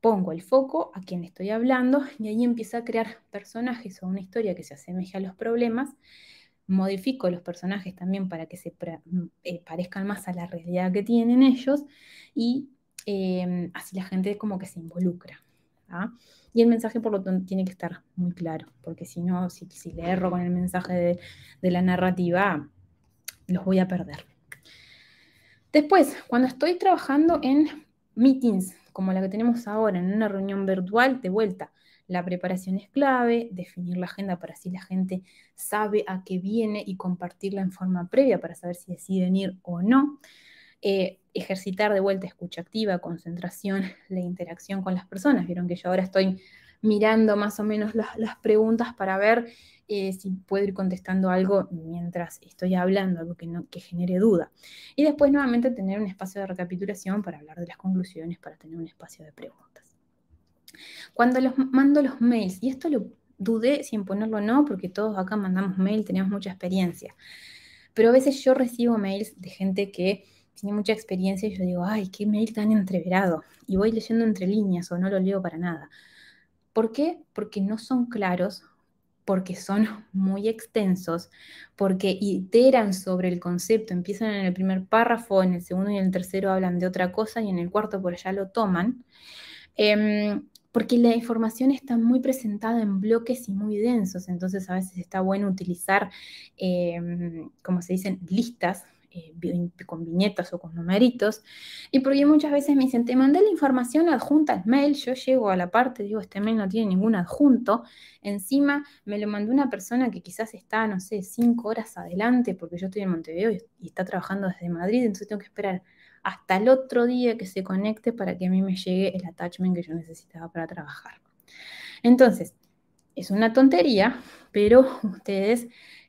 pongo el foco a quien estoy hablando y ahí empiezo a crear personajes o una historia que se asemeje a los problemas. Modifico los personajes también para que se eh, parezcan más a la realidad que tienen ellos y eh, así la gente como que se involucra. ¿ah? Y el mensaje, por lo tanto, tiene que estar muy claro, porque si no, si, si le erro con el mensaje de, de la narrativa, los voy a perder. Después, cuando estoy trabajando en meetings, como la que tenemos ahora, en una reunión virtual, de vuelta, la preparación es clave, definir la agenda para si la gente sabe a qué viene y compartirla en forma previa para saber si deciden ir o no. Eh, ejercitar de vuelta escucha activa, concentración, la interacción con las personas. Vieron que yo ahora estoy mirando más o menos las, preguntas para ver eh, si puedo ir contestando algo mientras estoy hablando, algo que, no, que genere duda. Y después nuevamente tener un espacio de recapitulación para hablar de las conclusiones, para tener un espacio de preguntas. Cuando los, mando los mails, y esto lo dudé sin ponerlo o no, porque todos acá mandamos mail, tenemos mucha experiencia, pero a veces yo recibo mails de gente que tiene mucha experiencia y yo digo, ay, qué mail tan entreverado. Y voy leyendo entre líneas o no lo leo para nada. ¿Por qué? Porque no son claros, porque son muy extensos, porque iteran sobre el concepto, empiezan en el primer párrafo, en el segundo y en el tercero hablan de otra cosa y en el cuarto por allá lo toman. Em, porque la información está muy presentada en bloques y muy densos, entonces a veces está bueno utilizar, em, como se dicen, listas eh, con viñetas o con numeritos, y porque muchas veces me dicen, te mandé la información adjunta al mail, yo llego a la parte, digo, este mail no tiene ningún adjunto, encima me lo mandó una persona que quizás está, no sé, cinco horas adelante, porque yo estoy en Montevideo y, está trabajando desde Madrid, entonces tengo que esperar hasta el otro día que se conecte para que a mí me llegue el attachment que yo necesitaba para trabajar. Entonces, es una tontería, pero ustedes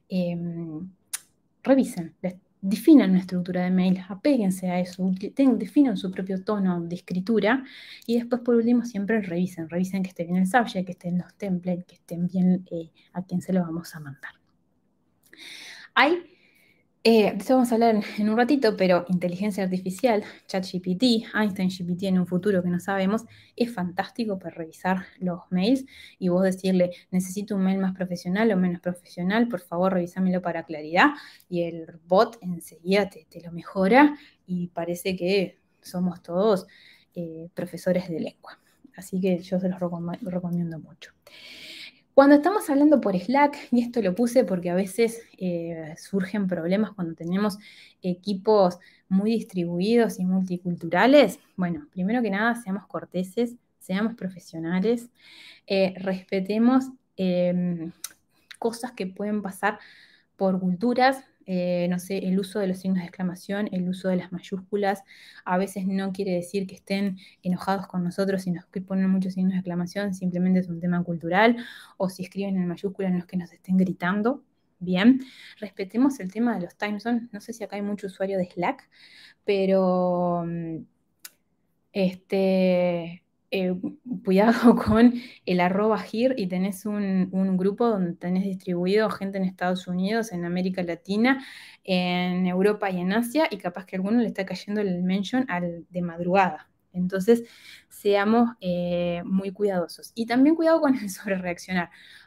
em, revisen, definan una estructura de mail, apéguense a eso, definan su propio tono de escritura y después por último siempre revisen, revisen que esté bien el subject, que estén los templates, que estén bien eh, a quién se lo vamos a mandar. Hay eh, esto vamos a hablar en, un ratito, pero inteligencia artificial, ChatGPT, Einstein GPT en un futuro que no sabemos, es fantástico para revisar los mails y vos decirle, necesito un mail más profesional o menos profesional, por favor revisámelo para claridad. Y el bot enseguida te, lo mejora y parece que somos todos eh, profesores de lengua. Así que yo se los recomiendo mucho. Cuando estamos hablando por Slack, y esto lo puse porque a veces eh, surgen problemas cuando tenemos equipos muy distribuidos y multiculturales, bueno, primero que nada, seamos corteses, seamos profesionales, eh, respetemos em, cosas que pueden pasar por culturas, eh, no sé, el uso de los signos de exclamación, el uso de las mayúsculas, a veces no quiere decir que estén enojados con nosotros si nos ponen muchos signos de exclamación, simplemente es un tema cultural, o si escriben en mayúsculas no es que nos estén gritando. Bien, respetemos el tema de los time zones. No sé si acá hay mucho usuario de Slack, pero mm, este, eh, cuidado con el arroba GIR y tenés un, grupo donde tenés distribuido gente en Estados Unidos, en América Latina, en Europa y en Asia, y capaz que a alguno le está cayendo el mention al de madrugada. Entonces, seamos eh, muy cuidadosos. Y también cuidado con el sobre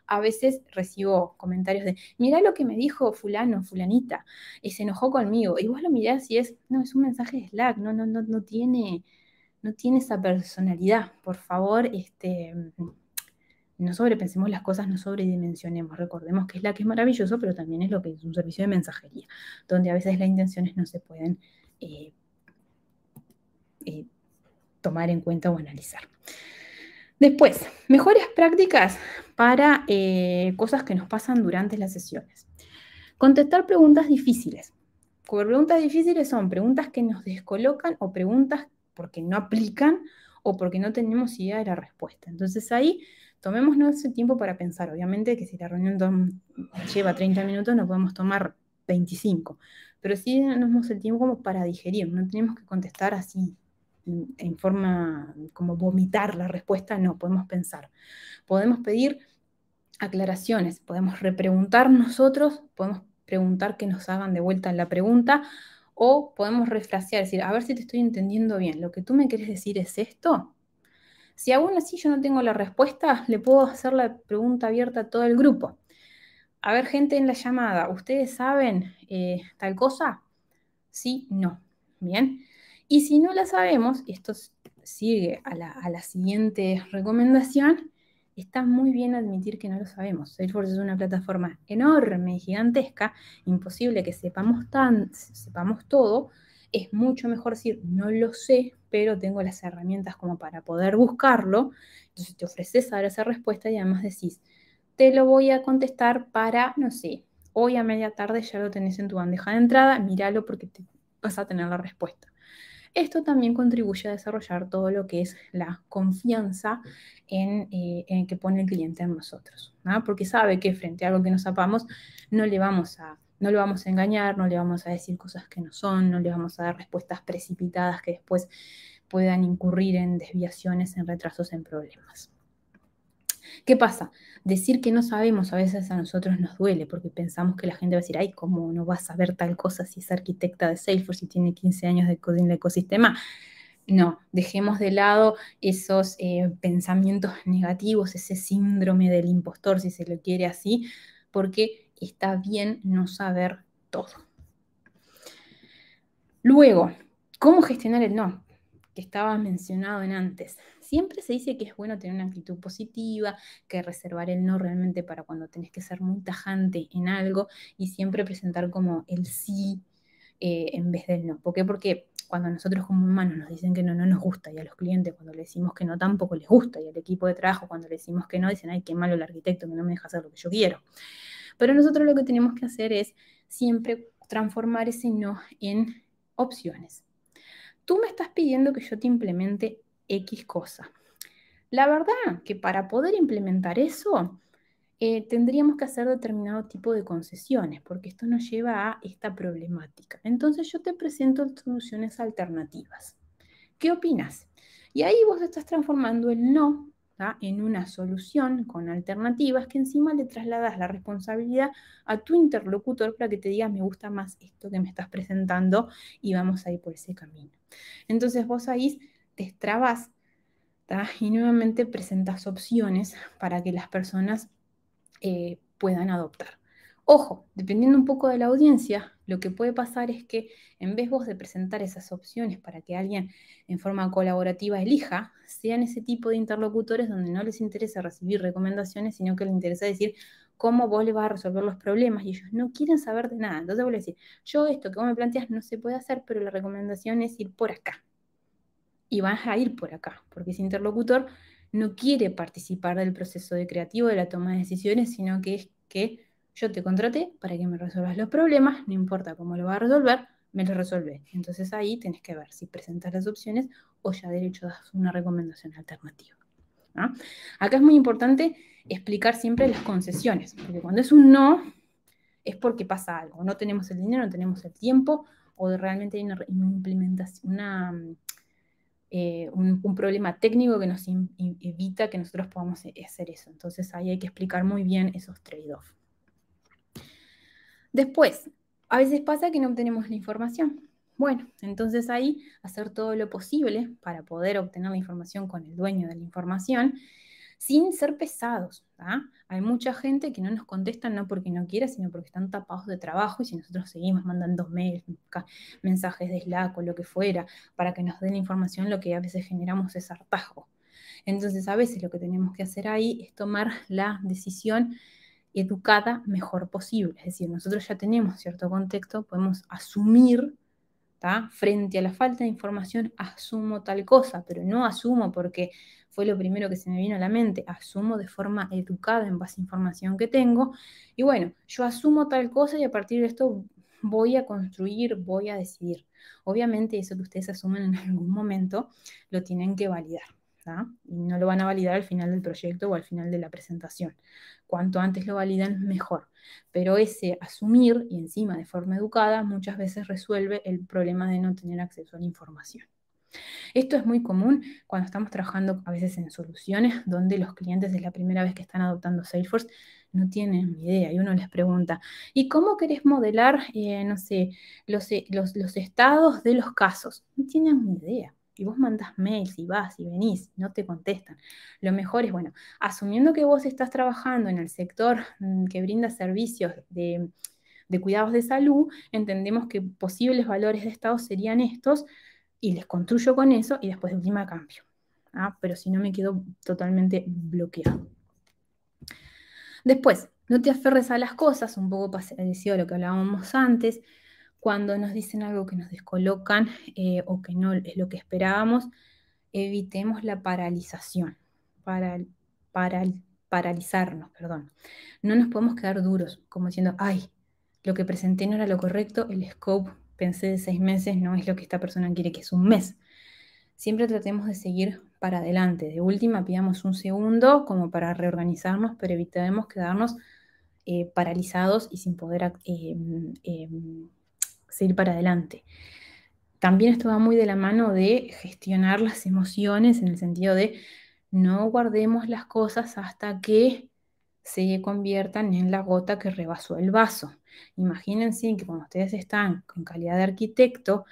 A veces recibo comentarios de, mirá lo que me dijo fulano, fulanita, y se enojó conmigo. Y vos lo mirás y es, no, es un mensaje de Slack, no, no, no, no tiene no tiene esa personalidad. Por favor, este, no sobrepensemos las cosas, no sobredimensionemos. Recordemos que es la que es maravilloso, pero también es lo que es un servicio de mensajería, donde a veces las intenciones no se pueden eh, eh, tomar en cuenta o analizar. Después, mejores prácticas para eh, cosas que nos pasan durante las sesiones. Contestar preguntas difíciles. preguntas difíciles son preguntas que nos descolocan o preguntas porque no aplican o porque no tenemos idea de la respuesta. Entonces ahí tomémonos ese tiempo para pensar. Obviamente que si la reunión lleva 30 minutos, no podemos tomar 25, pero sí tenemos el tiempo como para digerir, no tenemos que contestar así en forma como vomitar la respuesta, no, podemos pensar. Podemos pedir aclaraciones, podemos repreguntar nosotros, podemos preguntar que nos hagan de vuelta la pregunta o podemos refrasear, decir, a ver si te estoy entendiendo bien, lo que tú me quieres decir es esto. Si aún así yo no tengo la respuesta, le puedo hacer la pregunta abierta a todo el grupo. A ver, gente en la llamada, ¿ustedes saben eh, tal cosa? Sí, no. Bien. Y si no la sabemos, esto sigue a la, a la siguiente recomendación, está muy bien admitir que no lo sabemos. Salesforce es una plataforma enorme, gigantesca, imposible que sepamos, tan, sepamos todo. Es mucho mejor decir, no lo sé, pero tengo las herramientas como para poder buscarlo. Entonces te ofreces a dar esa respuesta y además decís, te lo voy a contestar para, no sé, hoy a media tarde ya lo tenés en tu bandeja de entrada, míralo porque te vas a tener la respuesta. Esto también contribuye a desarrollar todo lo que es la confianza en, eh, que pone el cliente en nosotros, porque sabe que frente a algo que no sapamos no le vamos no lo vamos a engañar, no le vamos a decir cosas que no son, no le vamos a dar respuestas precipitadas que después puedan incurrir en desviaciones, en retrasos, en problemas. ¿Qué pasa? Decir que no sabemos a veces a nosotros nos duele porque pensamos que la gente va a decir, ay, ¿cómo no va a saber tal cosa si es arquitecta de Salesforce y tiene 15 años de coding de ecosistema? No, dejemos de lado esos eh, pensamientos negativos, ese síndrome del impostor, si se lo quiere así, porque está bien no saber todo. Luego, ¿cómo gestionar el no? que estaba mencionado en antes. Siempre se dice que es bueno tener una actitud positiva, que reservar el no realmente para cuando tenés que ser muy tajante en algo y siempre presentar como el sí eh, en vez del no. ¿Por qué? Porque cuando nosotros como humanos nos dicen que no, no nos gusta, y a los clientes cuando le decimos que no, tampoco les gusta, y al equipo de trabajo cuando le decimos que no, dicen, ay, qué malo el arquitecto, que no me deja hacer lo que yo quiero. Pero nosotros lo que tenemos que hacer es siempre transformar ese no en opciones tú me estás pidiendo que yo te implemente X cosa. La verdad que para poder implementar eso, eh, tendríamos que hacer determinado tipo de concesiones, porque esto nos lleva a esta problemática. Entonces yo te presento soluciones alternativas. ¿Qué opinas? Y ahí vos estás transformando el no en una solución con alternativas que encima le trasladas la responsabilidad a tu interlocutor para que te diga me gusta más esto que me estás presentando y vamos a ir por ese camino. Entonces vos ahí te ¿tá? y nuevamente presentas opciones para que las personas eh, puedan adoptar. Ojo, dependiendo un poco de la audiencia, lo que puede pasar es que en vez vos de presentar esas opciones para que alguien en forma colaborativa elija, sean ese tipo de interlocutores donde no les interesa recibir recomendaciones, sino que les interesa decir cómo vos le vas a resolver los problemas y ellos no quieren saber de nada. Entonces vos le decís, yo esto que vos me planteas no se puede hacer, pero la recomendación es ir por acá. Y vas a ir por acá, porque ese interlocutor no quiere participar del proceso de creativo, de la toma de decisiones, sino que es que yo te contraté para que me resuelvas los problemas, no importa cómo lo va a resolver, me lo resuelve. Entonces ahí tenés que ver si presentas las opciones o ya derecho das una recomendación alternativa. Acá es muy importante explicar siempre las concesiones, porque cuando es un no, es porque pasa algo, no tenemos el dinero, no tenemos el tiempo, o realmente hay una, implementación, eh, un, problema técnico que nos evita que nosotros podamos e-, hacer eso. Entonces ahí hay que explicar muy bien esos trade-offs. Después, a veces pasa que no obtenemos la información. Bueno, entonces ahí hacer todo lo posible para poder obtener la información con el dueño de la información sin ser pesados. ¿ah? Hay mucha gente que no nos contesta no porque no quiera, sino porque están tapados de trabajo y si nosotros seguimos mandando mails, mensajes de Slack o lo que fuera, para que nos den la información, lo que a veces generamos es hartazgo. Entonces a veces lo que tenemos que hacer ahí es tomar la decisión educada mejor posible. Es decir, nosotros ya tenemos cierto contexto, podemos asumir, frente a la falta de información, asumo tal cosa, pero no asumo porque fue lo primero que se me vino a la mente, asumo de forma educada en base a información que tengo. Y bueno, yo asumo tal cosa y a partir de esto voy a construir, voy a decidir. Obviamente eso que ustedes asumen en algún momento lo tienen que validar. Y no lo van a validar al final del proyecto o al final de la presentación. Cuanto antes lo validan, mejor. Pero ese asumir, y encima de forma educada, muchas veces resuelve el problema de no tener acceso a la información. Esto es muy común cuando estamos trabajando a veces en soluciones donde los clientes es la primera vez que están adoptando Salesforce, no tienen ni idea y uno les pregunta, ¿y cómo querés modelar, eh, no sé, eh, los, los estados de los casos? No tienen ni idea. Y vos mandas mails y vas y venís, no te contestan. Lo mejor es, bueno, asumiendo que vos estás trabajando en el sector mm, que brinda servicios de, cuidados de salud, entendemos que posibles valores de Estado serían estos y les construyo con eso y después de última cambio. Ah, pero si no me quedo totalmente bloqueado. Después, no te aferres a las cosas, un poco parecido eh, a lo que hablábamos antes cuando nos dicen algo que nos descolocan eh, o que no es lo que esperábamos, evitemos la paralización, paralizarnos, perdón. No nos podemos quedar duros, como diciendo, ay, lo que presenté no era lo correcto, el scope pensé de seis meses no es lo que esta persona quiere que es un mes. Siempre tratemos de seguir para adelante. De última, pidamos un segundo como para reorganizarnos, pero evitemos quedarnos eh, paralizados y sin poder eh, seguir para adelante. También esto va muy de la mano de gestionar las emociones en el sentido de no guardemos las cosas hasta que se conviertan en la gota que rebasó el vaso. Imagínense que cuando ustedes están con calidad de arquitecto,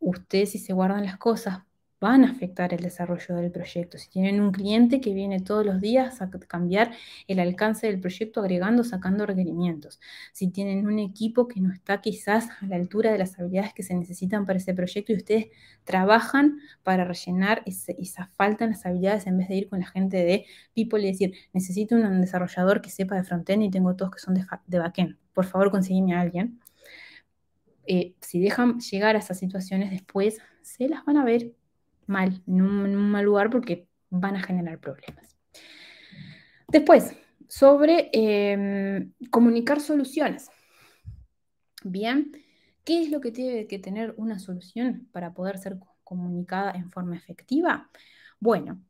ustedes si se guardan las cosas van a afectar el desarrollo del proyecto. Si tienen un cliente que viene todos los días a cambiar el alcance del proyecto agregando, sacando requerimientos. Si tienen un equipo que no está quizás a la altura de las habilidades que se necesitan para ese proyecto y ustedes trabajan para rellenar ese, esa falta las habilidades en vez de ir con la gente de people y decir, necesito un desarrollador que sepa de frontend y tengo todos que son de, backend. Por favor, consígueme a alguien. Eh, si dejan llegar a esas situaciones después, se las van a ver mal, en un, mal lugar porque van a generar problemas. Después, sobre em, comunicar soluciones. Bien, ¿qué es lo que tiene que tener una solución para poder ser comunicada en forma efectiva? Bueno,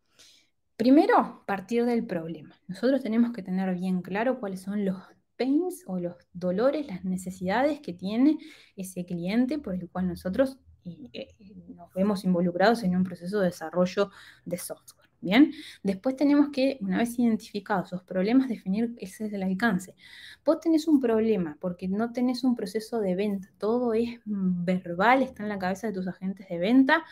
primero, partir del problema. Nosotros tenemos que tener bien claro cuáles son los pains o los dolores, las necesidades que tiene ese cliente por el cual nosotros eh, y, nos vemos involucrados en un proceso de desarrollo de software. Bien, después tenemos que, una vez identificados los problemas, definir ese es el alcance. Vos tenés un problema porque no tenés un proceso de venta, todo es verbal, está en la cabeza de tus agentes de venta,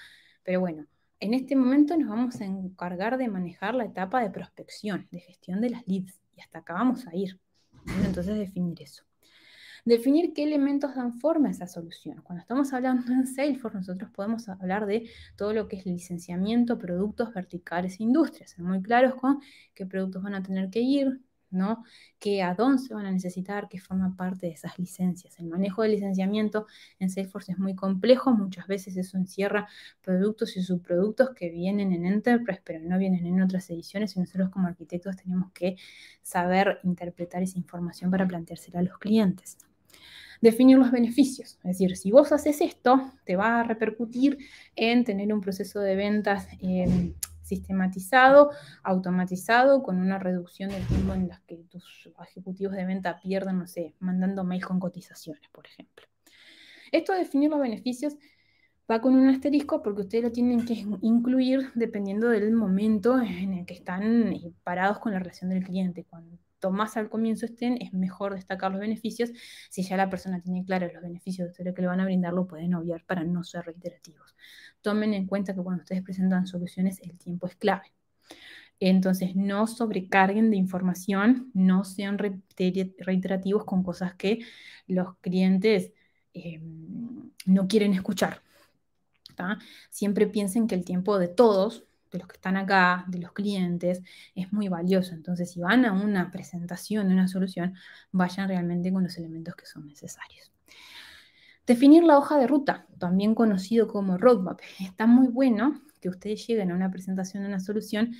pero bueno, en este momento nos vamos a encargar de manejar la etapa de prospección, de gestión de las leads, y hasta acá vamos a ir. Entonces definir eso. Definir qué elementos dan forma a esa solución. Cuando estamos hablando en Salesforce, nosotros podemos hablar de todo lo que es licenciamiento, productos, verticales e industrias. Ser muy claros con qué productos van a tener que ir, ¿no? ¿Qué add se van a necesitar? qué forma parte de esas licencias? El manejo de licenciamiento en Salesforce es muy complejo, muchas veces eso encierra productos y subproductos que vienen en Enterprise, pero no vienen en otras ediciones y nosotros como arquitectos tenemos que saber interpretar esa información para planteársela a los clientes definir los beneficios. Es decir, si vos haces esto, te va a repercutir en tener un proceso de ventas eh, sistematizado, automatizado, con una reducción del tiempo en las que tus ejecutivos de venta pierden, no sé, mandando mails con cotizaciones, por ejemplo. Esto de definir los beneficios va con un asterisco porque ustedes lo tienen que incluir dependiendo del momento en el que están eh, parados con la relación del cliente. Cuando más al comienzo estén, es mejor destacar los beneficios. Si ya la persona tiene claros los beneficios de que le van a brindar, lo pueden obviar para no ser reiterativos. Tomen en cuenta que cuando ustedes presentan soluciones, el tiempo es clave. Entonces, no sobrecarguen de información, no sean reiterativos con cosas que los clientes em, no quieren escuchar. Siempre piensen que el tiempo de todos de los que están acá, de los clientes, es muy valioso. Entonces, si van a una presentación de una solución, vayan realmente con los elementos que son necesarios. Definir la hoja de ruta, también conocido como roadmap. Está muy bueno que ustedes lleguen a una presentación de una solución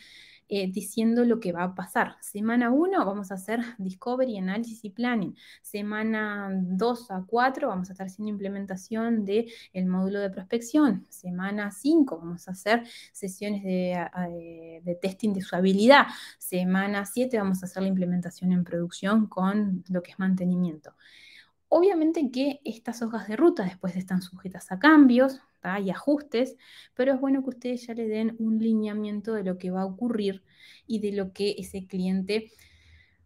eh, diciendo lo que va a pasar. Semana 1 vamos a hacer discovery, análisis y planning. Semana 2 a 4 vamos a estar haciendo implementación del el módulo de prospección. Semana 5 vamos a hacer sesiones de, testing de testing de usabilidad. Semana 7 vamos a hacer la implementación en producción con lo que es mantenimiento. Obviamente que estas hojas de ruta después están sujetas a cambios, hay ajustes, pero es bueno que ustedes ya le den un lineamiento de lo que va a ocurrir y de lo que ese cliente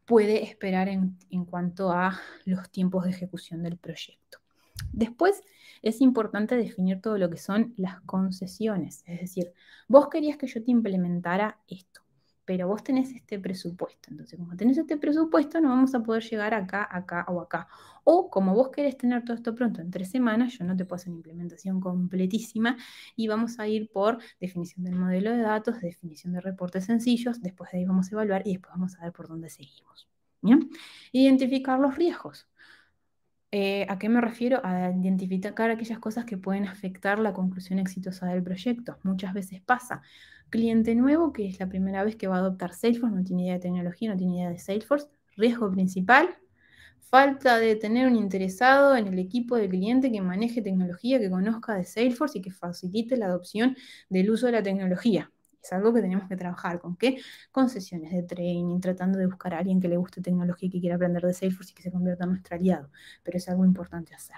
puede esperar en, en cuanto a los tiempos de ejecución del proyecto. Después es importante definir todo lo que son las concesiones, es decir, vos querías que yo te implementara esto pero vos tenés este presupuesto. Entonces, como tenés este presupuesto, no vamos a poder llegar acá, acá o acá. O como vos querés tener todo esto pronto en tres semanas, yo no te puedo hacer una implementación completísima y vamos a ir por definición del modelo de datos, definición de reportes sencillos, después de ahí vamos a evaluar y después vamos a ver por dónde seguimos. Identificar los riesgos. Eh, ¿A qué me refiero? A identificar aquellas cosas que pueden afectar la conclusión exitosa del proyecto. Muchas veces pasa. Cliente nuevo, que es la primera vez que va a adoptar Salesforce, no tiene idea de tecnología, no tiene idea de Salesforce. Riesgo principal, falta de tener un interesado en el equipo de cliente que maneje tecnología, que conozca de Salesforce y que facilite la adopción del uso de la tecnología. Es algo que tenemos que trabajar. ¿Con qué? Con sesiones de training, tratando de buscar a alguien que le guste tecnología y que quiera aprender de Salesforce y que se convierta en nuestro aliado. Pero es algo importante hacer.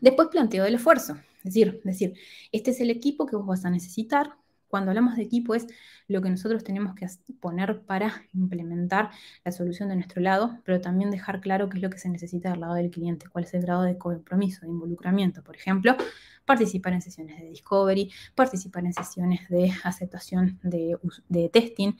Después planteo el esfuerzo. Es decir, decir, este es el equipo que vos vas a necesitar cuando hablamos de equipo es lo que nosotros tenemos que poner para implementar la solución de nuestro lado, pero también dejar claro qué es lo que se necesita del lado del cliente, cuál es el grado de compromiso, de involucramiento, por ejemplo, participar en sesiones de discovery, participar en sesiones de aceptación de, testing.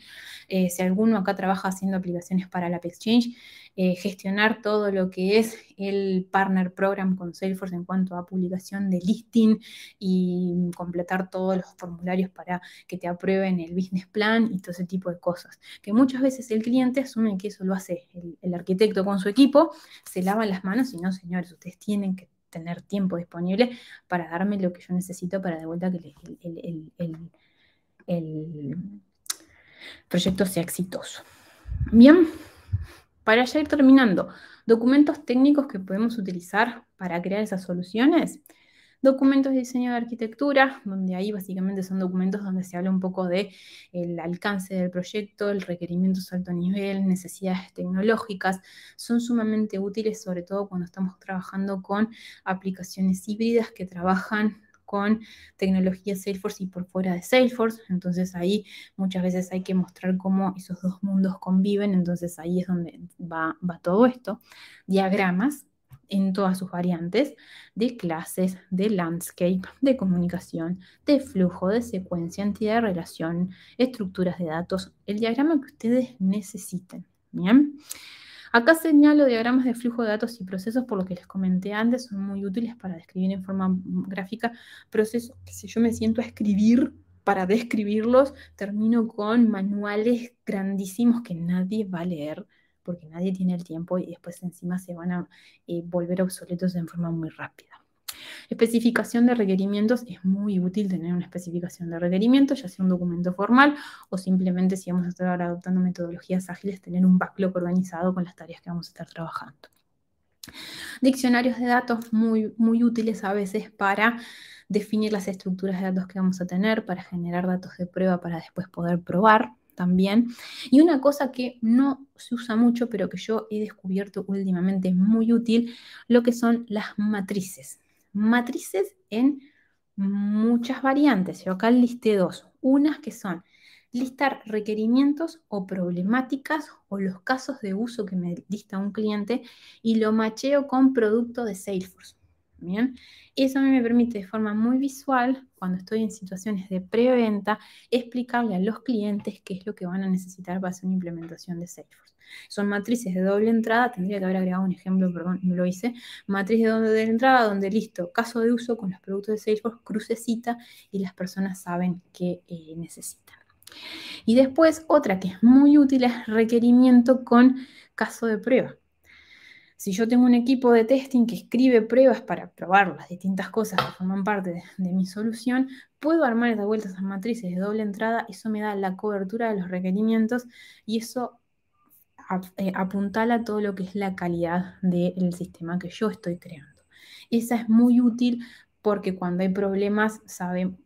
Eh, si alguno acá trabaja haciendo aplicaciones para la App Exchange, eh, gestionar todo lo que es el partner program con Salesforce en cuanto a publicación de listing y completar todos los formularios para que te aprueben el business plan y todo ese tipo de cosas. Que muchas veces el cliente asume que eso lo hace el, arquitecto con su equipo, se lavan las manos y no, señores, ustedes tienen que tener tiempo disponible para darme lo que yo necesito para de vuelta que el, proyecto sea exitoso. Bien, para ya ir terminando, documentos técnicos que podemos utilizar para crear esas soluciones documentos de diseño de arquitectura, donde ahí básicamente son documentos donde se habla un poco de alcance del proyecto, el requerimiento de alto nivel, necesidades tecnológicas, son sumamente útiles sobre todo cuando estamos trabajando con aplicaciones híbridas que trabajan con tecnología Salesforce y por fuera de Salesforce. Entonces ahí muchas veces hay que mostrar cómo esos dos mundos conviven. Entonces ahí es donde va todo esto. Diagramas en todas sus variantes, de clases, de landscape, de comunicación, de flujo, de secuencia, entidad de relación, estructuras de datos, el diagrama que ustedes necesiten. Bien. Acá señalo diagramas de flujo de datos y procesos, por lo que les comenté antes, son muy útiles para describir en forma gráfica procesos que si yo me siento a escribir para describirlos, termino con manuales grandísimos que nadie va a leer porque nadie tiene el tiempo y después encima se van a eh, volver obsoletos en forma muy rápida. Especificación de requerimientos. Es muy útil tener una especificación de requerimientos, ya sea un documento formal o simplemente si vamos a estar adoptando metodologías ágiles, tener un backlog organizado con las tareas que vamos a estar trabajando. Diccionarios de datos muy, muy útiles a veces para definir las estructuras de datos que vamos a tener, para generar datos de prueba para después poder probar también. Y una cosa que no se usa mucho, pero que yo he descubierto últimamente es muy útil, lo que son las matrices. Matrices en muchas variantes. Yo acá listé dos. Unas que son listar requerimientos o problemáticas o los casos de uso que me lista un cliente y lo macheo con producto de Salesforce. Bien, eso a mí me permite de forma muy visual, cuando estoy en situaciones de preventa, explicarle a los clientes qué es lo que van a necesitar para hacer una implementación de Salesforce. Son matrices de doble entrada, tendría que haber agregado un ejemplo, perdón, no lo hice. Matriz de doble entrada, donde listo, caso de uso con los productos de Salesforce, crucecita y las personas saben qué eh, necesitan. Y después otra que es muy útil es requerimiento con caso de prueba. Si yo tengo un equipo de testing que escribe pruebas para probar las distintas cosas que forman parte de, mi solución, puedo armar de vuelta esas matrices de doble entrada, eso me da la cobertura de los requerimientos y eso a eh, apuntala todo lo que es la calidad del sistema que yo estoy creando. Esa es muy útil porque cuando hay problemas,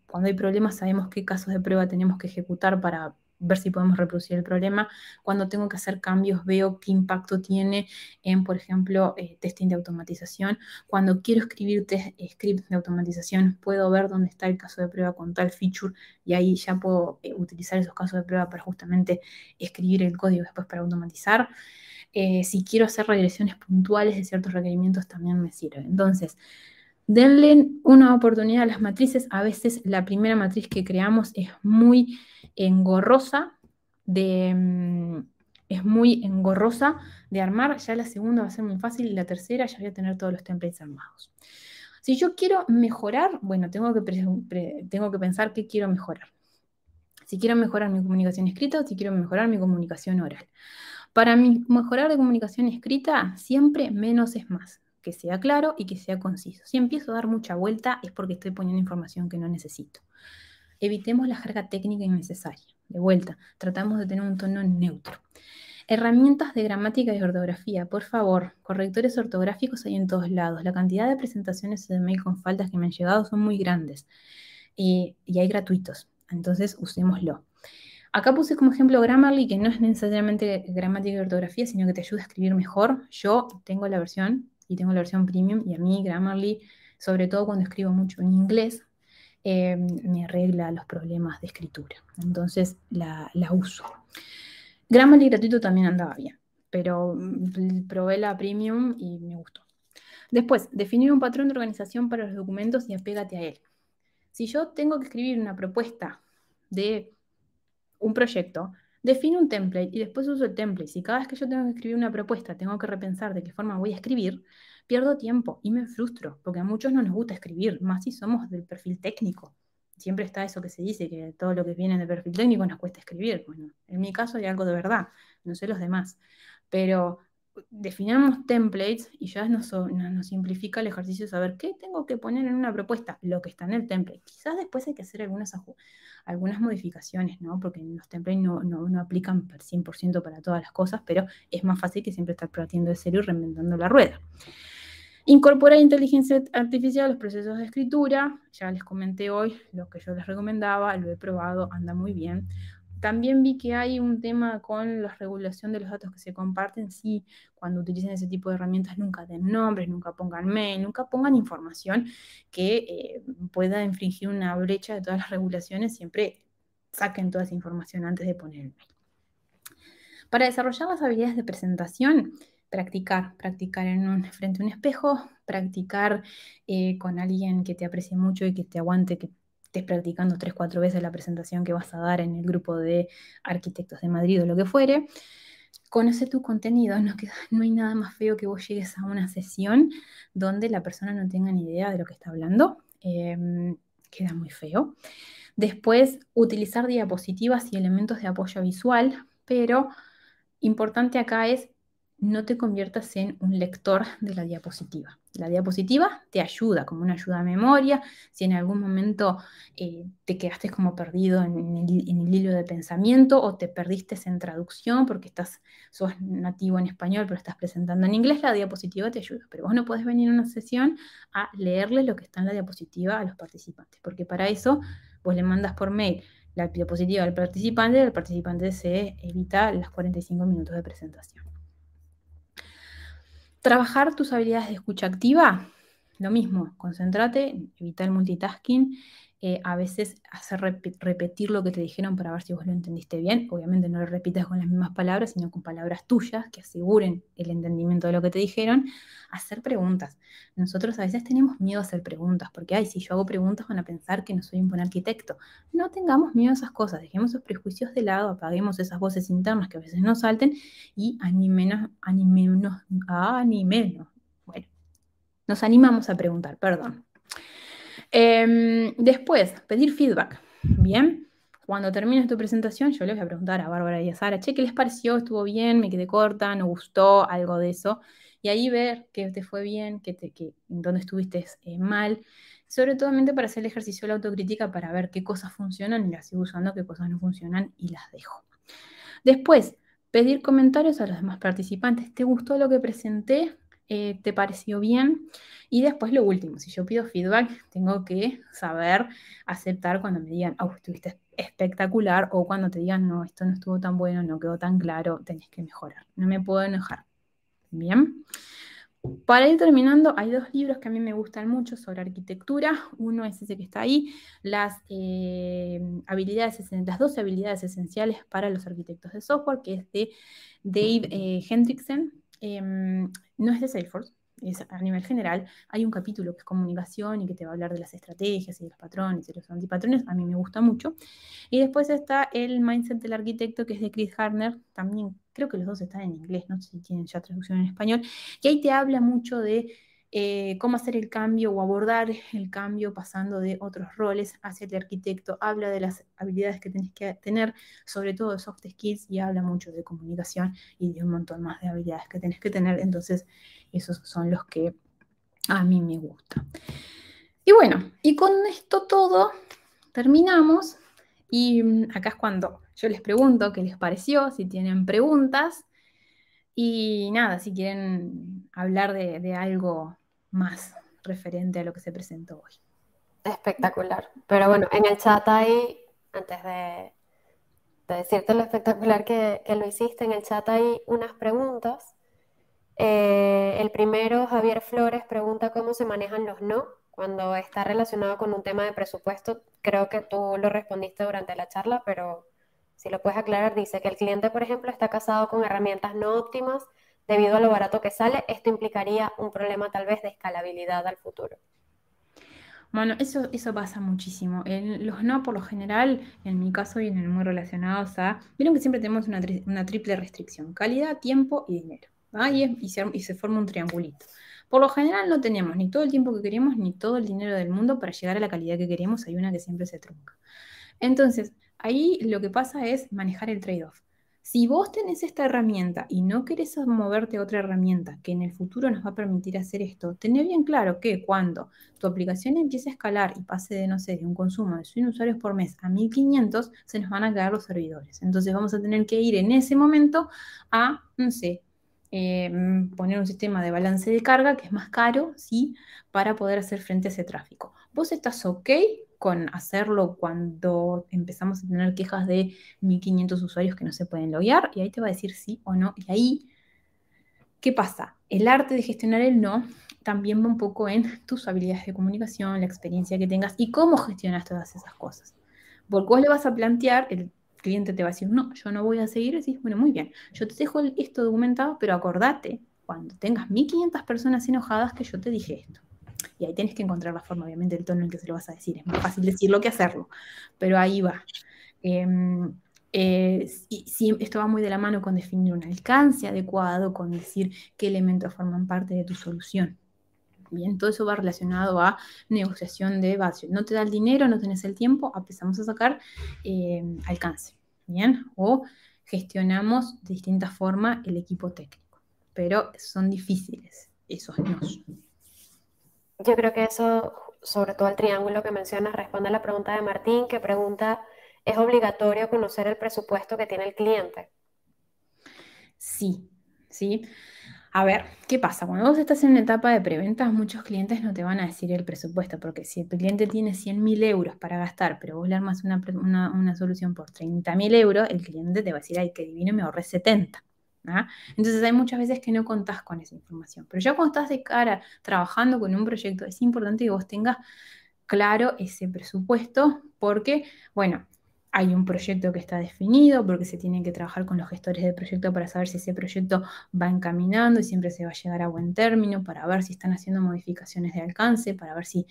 cuando hay problemas sabemos qué casos de prueba tenemos que ejecutar para ver si podemos reproducir el problema. Cuando tengo que hacer cambios, veo qué impacto tiene en, por ejemplo, eh, testing de automatización. Cuando quiero escribir eh, scripts de automatización, puedo ver dónde está el caso de prueba con tal feature y ahí ya puedo eh, utilizar esos casos de prueba para justamente escribir el código después para automatizar. si quiero hacer regresiones puntuales de ciertos requerimientos, también me sirve. Entonces, Denle una oportunidad a las matrices. A veces la primera matriz que creamos es muy engorrosa de, mm, es muy engorrosa de armar. Ya la segunda va a ser muy fácil y la tercera ya voy a tener todos los templates armados. Si yo quiero mejorar, bueno, tengo que, que pensar qué quiero mejorar. Si quiero mejorar mi comunicación escrita o si quiero mejorar mi comunicación oral. Para mejorar de comunicación escrita, siempre menos es más que sea claro y que sea conciso. Si empiezo a dar mucha vuelta es porque estoy poniendo información que no necesito. Evitemos la jerga técnica innecesaria. De vuelta, tratamos de tener un tono neutro. Herramientas de gramática y ortografía, por favor. Correctores ortográficos hay en todos lados. La cantidad de presentaciones de mail con faltas que me han llegado son muy grandes y, y hay gratuitos. Entonces, usémoslo. Acá puse como ejemplo Grammarly, que no es necesariamente gramática y ortografía, sino que te ayuda a escribir mejor. Yo tengo la versión y tengo la versión premium y a mí Grammarly, sobre todo cuando escribo mucho en inglés, eh, me arregla los problemas de escritura. Entonces la, la uso. Grammarly gratuito también andaba bien, pero mm, probé la premium y me gustó. Después, definir un patrón de organización para los documentos y apégate a él. Si yo tengo que escribir una propuesta de un proyecto, defino un template y después uso el template. Si cada vez que yo tengo que escribir una propuesta tengo que repensar de qué forma voy a escribir, pierdo tiempo y me frustro, porque a muchos no nos gusta escribir, más si somos del perfil técnico. Siempre está eso que se dice, que todo lo que viene del perfil técnico nos cuesta escribir. Bueno, en mi caso hay algo de verdad, no sé los demás. Pero definamos templates y ya nos, nos, simplifica el ejercicio de saber qué tengo que poner en una propuesta, lo que está en el template. Quizás después hay que hacer algunas, modificaciones, ¿no? Porque los templates no, aplican al 100% para todas las cosas, pero es más fácil que siempre estar partiendo de cero y reinventando la rueda. Incorporar inteligencia artificial a los procesos de escritura, ya les comenté hoy lo que yo les recomendaba, lo he probado, anda muy bien. También vi que hay un tema con la regulación de los datos que se comparten. Sí, cuando utilicen ese tipo de herramientas, nunca den nombres, nunca pongan mail, nunca pongan información que eh, pueda infringir una brecha de todas las regulaciones. Siempre saquen toda esa información antes de poner el mail. Para desarrollar las habilidades de presentación, practicar, practicar frente a un espejo, practicar eh, con alguien que te aprecie mucho y que te aguante, que estés practicando tres, cuatro veces la presentación que vas a dar en el grupo de arquitectos de Madrid o lo que fuere. Conoce tu contenido, no, hay nada más feo que vos llegues a una sesión donde la persona no tenga ni idea de lo que está hablando. Em, queda muy feo. Después, utilizar diapositivas y elementos de apoyo visual, pero importante acá es no te conviertas en un lector de la diapositiva. La diapositiva te ayuda como una ayuda a memoria, si en algún momento eh, te quedaste como perdido en, el, hilo de pensamiento o te perdiste en traducción porque estás, sos nativo en español pero estás presentando en inglés, la diapositiva te ayuda, pero vos no puedes venir a una sesión a leerle lo que está en la diapositiva a los participantes, porque para eso vos le mandas por mail la diapositiva al participante, y el participante se evita las 45 minutos de presentación. Trabajar tus habilidades de escucha activa, lo mismo, concéntrate, evita el multitasking eh, a veces hacer repetir lo que te dijeron para ver si vos lo entendiste bien. Obviamente no lo repitas con las mismas palabras, sino con palabras tuyas que aseguren el entendimiento de lo que te dijeron. Hacer preguntas. Nosotros a veces tenemos miedo a hacer preguntas, porque, ay, si yo hago preguntas van a pensar que no soy un buen arquitecto. No tengamos miedo a esas cosas, dejemos esos prejuicios de lado, apaguemos esas voces internas que a veces nos salten y animenos, animenos, animenos. Bueno, nos animamos a preguntar, perdón. Em, después, pedir feedback. Bien. Cuando termines tu presentación, yo les voy a preguntar a Bárbara y a Sara, che, ¿qué les pareció? ¿Estuvo bien? ¿Me quedé corta? ¿No gustó? Algo de eso. Y ahí ver qué te fue bien, qué te, dónde estuviste eh, mal. Sobre todo para hacer el ejercicio de la autocrítica para ver qué cosas funcionan y las sigo usando, qué cosas no funcionan y las dejo. Después, pedir comentarios a los demás participantes. ¿Te gustó lo que presenté? Eh, te pareció bien. Y después lo último, si yo pido feedback, tengo que saber aceptar cuando me digan, oh, estuviste espectacular, o cuando te digan, no, esto no estuvo tan bueno, no quedó tan claro, tenés que mejorar. No me puedo enojar. Bien. Para ir terminando, hay dos libros que a mí me gustan mucho sobre arquitectura. Uno es ese que está ahí, las, eh, habilidades, las 12 habilidades esenciales para los arquitectos de software, que es de Dave eh, Hendrickson, Em, no es de Salesforce, es a nivel general. Hay un capítulo que es comunicación y que te va a hablar de las estrategias y de los patrones y los antipatrones. A mí me gusta mucho. Y después está el Mindset del Arquitecto, que es de Chris Harner. También creo que los dos están en inglés, no sé si tienen ya traducción en español. Que ahí te habla mucho de eh, cómo hacer el cambio o abordar el cambio pasando de otros roles hacia el arquitecto. Habla de las habilidades que tenés que tener, sobre todo de soft skills, y habla mucho de comunicación y de un montón más de habilidades que tenés que tener. Entonces, esos son los que a mí me gustan Y bueno, y con esto todo terminamos. Y mm, acá es cuando yo les pregunto qué les pareció, si tienen preguntas. Y nada, si quieren hablar de algo más referente a lo que se presentó hoy. Espectacular. Pero bueno, en el chat hay, antes de, decirte lo espectacular que, lo hiciste, en el chat hay unas preguntas. Eh, el primero, Javier Flores, pregunta cómo se manejan los no cuando está relacionado con un tema de presupuesto. Creo que tú lo respondiste durante la charla, pero si lo puedes aclarar, dice que el cliente, por ejemplo, está casado con herramientas no óptimas debido a lo barato que sale, esto implicaría un problema tal vez de escalabilidad al futuro. Bueno, eso, eso pasa muchísimo. En los no, por lo general, en mi caso y el muy relacionados a. Vieron que siempre tenemos una, triple restricción: calidad, tiempo y dinero. Ahí se, y, se, forma un triangulito. Por lo general, no tenemos ni todo el tiempo que queremos ni todo el dinero del mundo para llegar a la calidad que queremos. Hay una que siempre se trunca. Entonces, ahí lo que pasa es manejar el trade-off. Si vos tenés esta herramienta y no querés moverte a otra herramienta que en el futuro nos va a permitir hacer esto, tenés bien claro que cuando tu aplicación empiece a escalar y pase de, no sé, de un consumo de 100 usuarios por mes a 1500, se nos van a quedar los servidores. Entonces vamos a tener que ir en ese momento a, no sé, em, poner un sistema de balance de carga que es más caro, ¿sí? Para poder hacer frente a ese tráfico. ¿Vos estás ok con hacerlo cuando empezamos a tener quejas de 1500 usuarios que no se pueden loguear y ahí te va a decir sí o no. Y ahí, ¿qué pasa? El arte de gestionar el no también va un poco en tus habilidades de comunicación, la experiencia que tengas y cómo gestionas todas esas cosas. Porque vos le vas a plantear, el cliente te va a decir, no, yo no voy a seguir, y decís, bueno, muy bien, yo te dejo esto documentado, pero acordate, cuando tengas 1500 personas enojadas, que yo te dije esto. Y ahí tienes que encontrar la forma, obviamente, el tono en el que se lo vas a decir. Es más fácil decirlo que hacerlo, pero ahí va. Em, eh, esto va muy de la mano con definir un alcance adecuado, con decir qué elementos forman parte de tu solución. Bien, todo eso va relacionado a negociación de vacío. No te da el dinero, no tenés el tiempo, empezamos a sacar em, alcance. Bien, o gestionamos de distinta forma el equipo técnico, pero son difíciles esos nos. Yo creo que eso, sobre todo el triángulo que mencionas, responde a la pregunta de Martín, que pregunta, ¿es obligatorio conocer el presupuesto que tiene el cliente? Sí, sí. A ver, ¿qué pasa? Cuando vos estás en una etapa de preventas, muchos clientes no te van a decir el presupuesto, porque si el cliente tiene 100.000 mil euros para gastar, pero vos le armas una, una, solución por 30.000 euros, el cliente te va a decir, ay, qué divino, me ahorré 70. ¿ah? Entonces hay muchas veces que no contás con esa información, pero ya cuando estás de cara trabajando con un proyecto es importante que vos tengas claro ese presupuesto porque, bueno, hay un proyecto que está definido, porque se tiene que trabajar con los gestores del proyecto para saber si ese proyecto va encaminando y siempre se va a llegar a buen término, para ver si están haciendo modificaciones de alcance, para ver si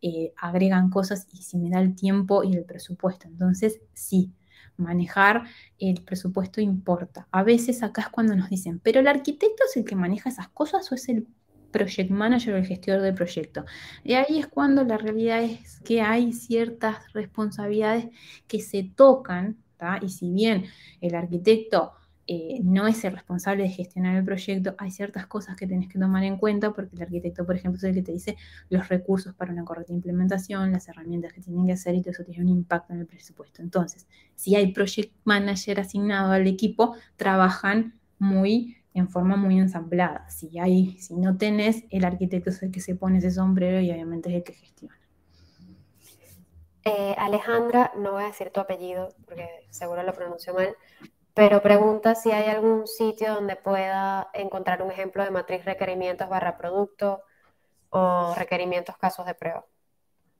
eh, agregan cosas y si me da el tiempo y el presupuesto. Entonces, sí, manejar el presupuesto importa. A veces acá es cuando nos dicen, pero el arquitecto es el que maneja esas cosas o es el project manager o el gestor del proyecto. Y ahí es cuando la realidad es que hay ciertas responsabilidades que se tocan, y si bien el arquitecto eh, no es el responsable de gestionar el proyecto, hay ciertas cosas que tenés que tomar en cuenta porque el arquitecto, por ejemplo, es el que te dice los recursos para una correcta implementación, las herramientas que tienen que hacer y todo eso tiene un impacto en el presupuesto. Entonces, si hay project manager asignado al equipo, trabajan muy en forma muy ensamblada. Si, hay, si no tenés, el arquitecto es el que se pone ese sombrero y obviamente es el que gestiona. Eh, Alejandra, no voy a decir tu apellido porque seguro lo pronuncio mal, pero pregunta si hay algún sitio donde pueda encontrar un ejemplo de matriz requerimientos barra producto o requerimientos casos de prueba.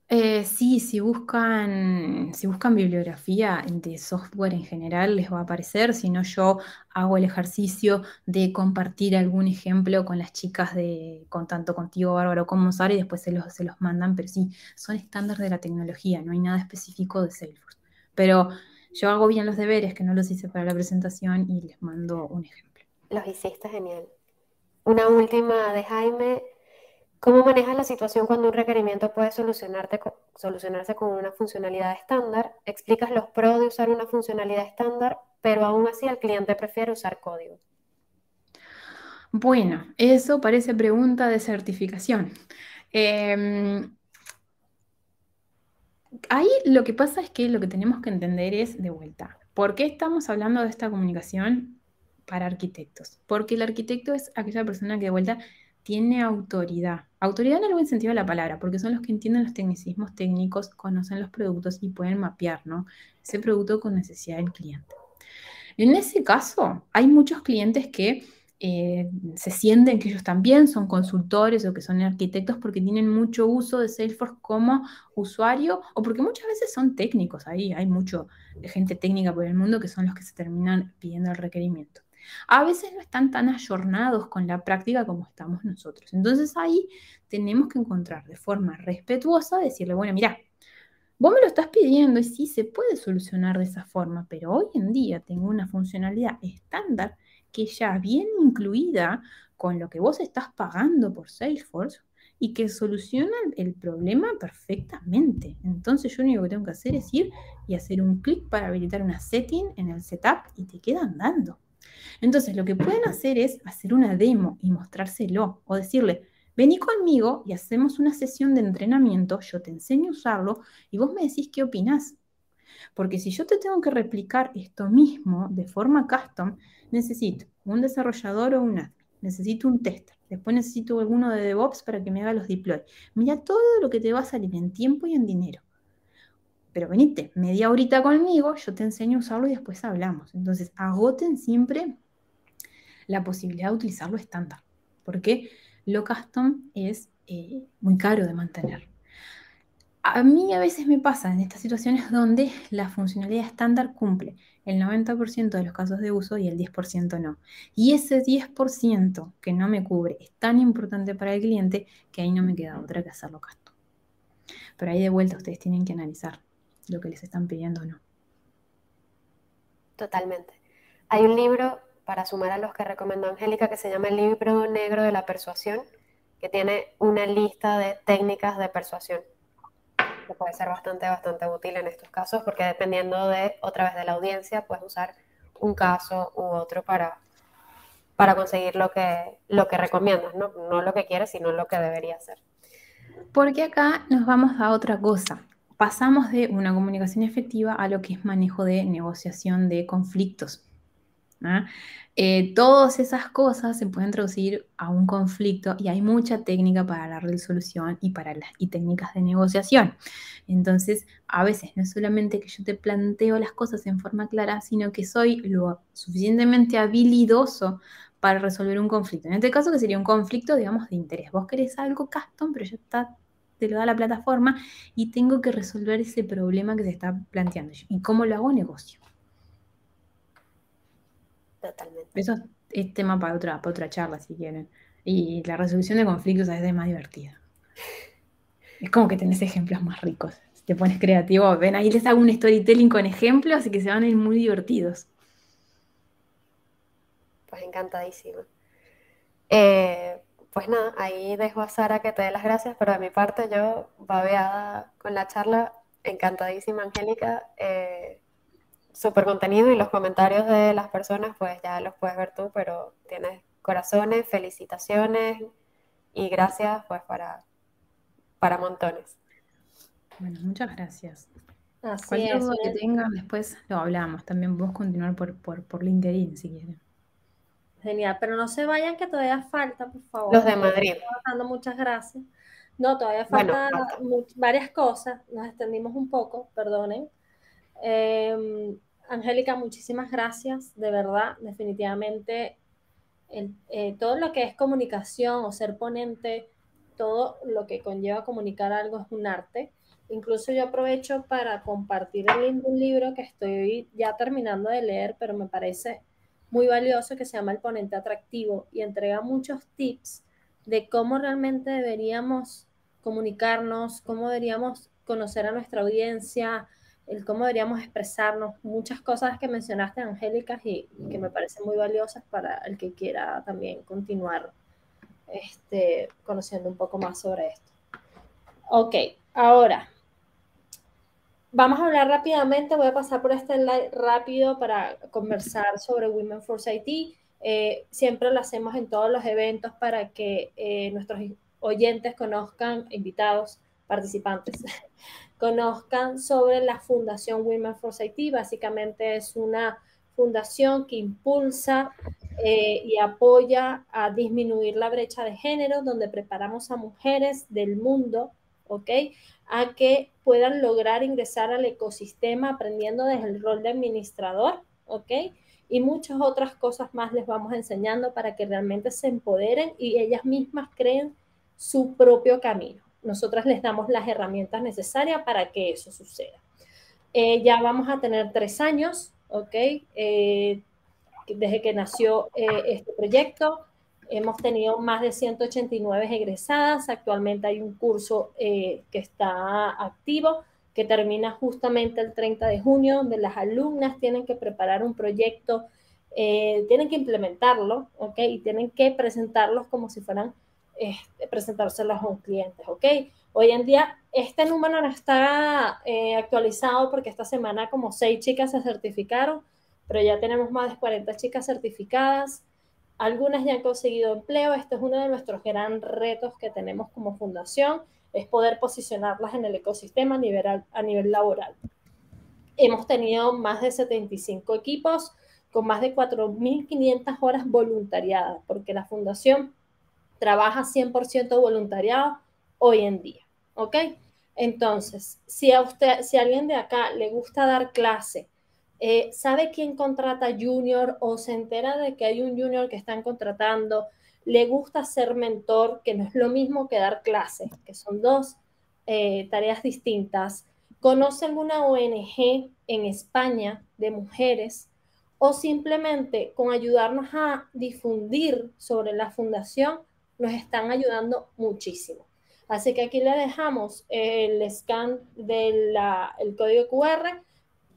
Eh, sí, si buscan, si buscan bibliografía de software en general les va a aparecer, si no yo hago el ejercicio de compartir algún ejemplo con las chicas de, con tanto contigo Bárbaro como Mozart, y después se los, se los mandan, pero sí, son estándares de la tecnología, no hay nada específico de Salesforce. Pero yo hago bien los deberes, que no los hice para la presentación, y les mando un ejemplo. Los hiciste genial. Una última de Jaime. ¿Cómo manejas la situación cuando un requerimiento puede solucionarse con una funcionalidad estándar? ¿Explicas los pros de usar una funcionalidad estándar, pero aún así el cliente prefiere usar código? Bueno, eso parece pregunta de certificación. Em, ahí lo que pasa es que lo que tenemos que entender es de vuelta. ¿Por qué estamos hablando de esta comunicación para arquitectos? Porque el arquitecto es aquella persona que de vuelta tiene autoridad. Autoridad en algún sentido de la palabra, porque son los que entienden los tecnicismos técnicos, conocen los productos y pueden mapear ¿no? ese producto con necesidad del cliente. En ese caso, hay muchos clientes que eh, se sienten que ellos también son consultores o que son arquitectos porque tienen mucho uso de Salesforce como usuario o porque muchas veces son técnicos ahí, hay mucho gente técnica por el mundo que son los que se terminan pidiendo el requerimiento. A veces no están tan ayornados con la práctica como estamos nosotros. Entonces ahí tenemos que encontrar de forma respetuosa, decirle, bueno, mira, vos me lo estás pidiendo y sí se puede solucionar de esa forma, pero hoy en día tengo una funcionalidad estándar que ya viene incluida con lo que vos estás pagando por Salesforce y que soluciona el problema perfectamente. Entonces yo lo único que tengo que hacer es ir y hacer un clic para habilitar una setting en el setup y te queda andando. Entonces lo que pueden hacer es hacer una demo y mostrárselo o decirle, vení conmigo y hacemos una sesión de entrenamiento, yo te enseño a usarlo y vos me decís qué opinás. Porque si yo te tengo que replicar esto mismo de forma custom, necesito un desarrollador o un admin, necesito un tester, después necesito alguno de DevOps para que me haga los deploy. Mira todo lo que te va a salir en tiempo y en dinero. Pero venite media horita conmigo, yo te enseño a usarlo y después hablamos. Entonces, agoten siempre la posibilidad de utilizarlo estándar, porque lo custom es eh, muy caro de mantener. A mí a veces me pasa en estas situaciones donde la funcionalidad estándar cumple el 90% de los casos de uso y el 10% no. Y ese 10% que no me cubre es tan importante para el cliente que ahí no me queda otra que hacerlo casto. Pero ahí de vuelta ustedes tienen que analizar lo que les están pidiendo o no. Totalmente. Hay un libro para sumar a los que recomendó Angélica que se llama El libro negro de la persuasión, que tiene una lista de técnicas de persuasión puede ser bastante, bastante útil en estos casos, porque dependiendo de, otra vez, de la audiencia, puedes usar un caso u otro para, para conseguir lo que, lo que recomiendas, ¿no? no lo que quieres, sino lo que debería hacer. Porque acá nos vamos a otra cosa. Pasamos de una comunicación efectiva a lo que es manejo de negociación de conflictos. Eh, todas esas cosas se pueden traducir a un conflicto y hay mucha técnica para la resolución y para las y técnicas de negociación. Entonces, a veces no es solamente que yo te planteo las cosas en forma clara, sino que soy lo suficientemente habilidoso para resolver un conflicto. En este caso, que sería un conflicto, digamos, de interés. Vos querés algo custom, pero yo está te lo da la plataforma y tengo que resolver ese problema que se está planteando. ¿Y cómo lo hago negocio? Totalmente. Eso es tema para otra, otra charla, si quieren. Y la resolución de conflictos es de es más divertida. Es como que tenés ejemplos más ricos. te pones creativo, ven, ahí les hago un storytelling con ejemplos y que se van a ir muy divertidos. Pues encantadísima. Eh, pues nada, ahí dejo a Sara que te dé las gracias, pero de mi parte yo, babeada con la charla, encantadísima, Angélica. Eh, super contenido y los comentarios de las personas, pues ya los puedes ver tú, pero tienes corazones, felicitaciones y gracias pues para, para montones. Bueno, muchas gracias. Así es que tengan, después lo hablamos. También vos continuar por, por, LinkedIn si quieres Genial, pero no se vayan que todavía falta, por favor. Los de Madrid. Dando muchas gracias. No, todavía falta varias cosas. Nos extendimos un poco, perdonen. Em, Angélica, muchísimas gracias, de verdad, definitivamente. Eh, todo lo que es comunicación o ser ponente, todo lo que conlleva comunicar algo es un arte. Incluso yo aprovecho para compartir el un libro que estoy ya terminando de leer, pero me parece muy valioso, que se llama El Ponente Atractivo y entrega muchos tips de cómo realmente deberíamos comunicarnos, cómo deberíamos conocer a nuestra audiencia, el cómo deberíamos expresarnos, muchas cosas que mencionaste, Angélicas, y que me parecen muy valiosas para el que quiera también continuar este, conociendo un poco más sobre esto. Ok, ahora vamos a hablar rápidamente, voy a pasar por este slide rápido para conversar sobre Women Force IT. Eh, siempre lo hacemos en todos los eventos para que eh, nuestros oyentes conozcan, invitados, participantes, conozcan sobre la Fundación Women for IT. Básicamente es una fundación que impulsa eh, y apoya a disminuir la brecha de género, donde preparamos a mujeres del mundo, ¿ok? A que puedan lograr ingresar al ecosistema aprendiendo desde el rol de administrador, ¿ok? Y muchas otras cosas más les vamos enseñando para que realmente se empoderen y ellas mismas creen su propio camino nosotras les damos las herramientas necesarias para que eso suceda. Eh, ya vamos a tener tres años, ¿ok? Eh, desde que nació eh, este proyecto. Hemos tenido más de 189 egresadas. Actualmente hay un curso que está activo que termina justamente el 30 de junio, donde las alumnas tienen que preparar un proyecto, tienen que implementarlo, ¿ok? Y tienen que presentarlos como si fueran este, presentárselas a un cliente, ¿ok? Hoy en día este número no está eh, actualizado porque esta semana como seis chicas se certificaron, pero ya tenemos más de 40 chicas certificadas. Algunas ya han conseguido empleo. Este es uno de nuestros grandes retos que tenemos como fundación, es poder posicionarlas en el ecosistema a nivel laboral. Hemos tenido más de 75 equipos con más de 4.500 horas voluntariadas, porque la fundación trabaja 100% voluntariado hoy en día, ¿ok? Entonces, si a usted, si alguien de acá le gusta dar clase, eh, sabe quién contrata junior o se entera de que hay un junior que están contratando, le gusta ser mentor, que no es lo mismo que dar clase, que son dos eh, tareas distintas, conoce alguna ONG en España de mujeres o simplemente con ayudarnos a difundir sobre la fundación nos están ayudando muchísimo. Así que aquí le dejamos el scan del código QR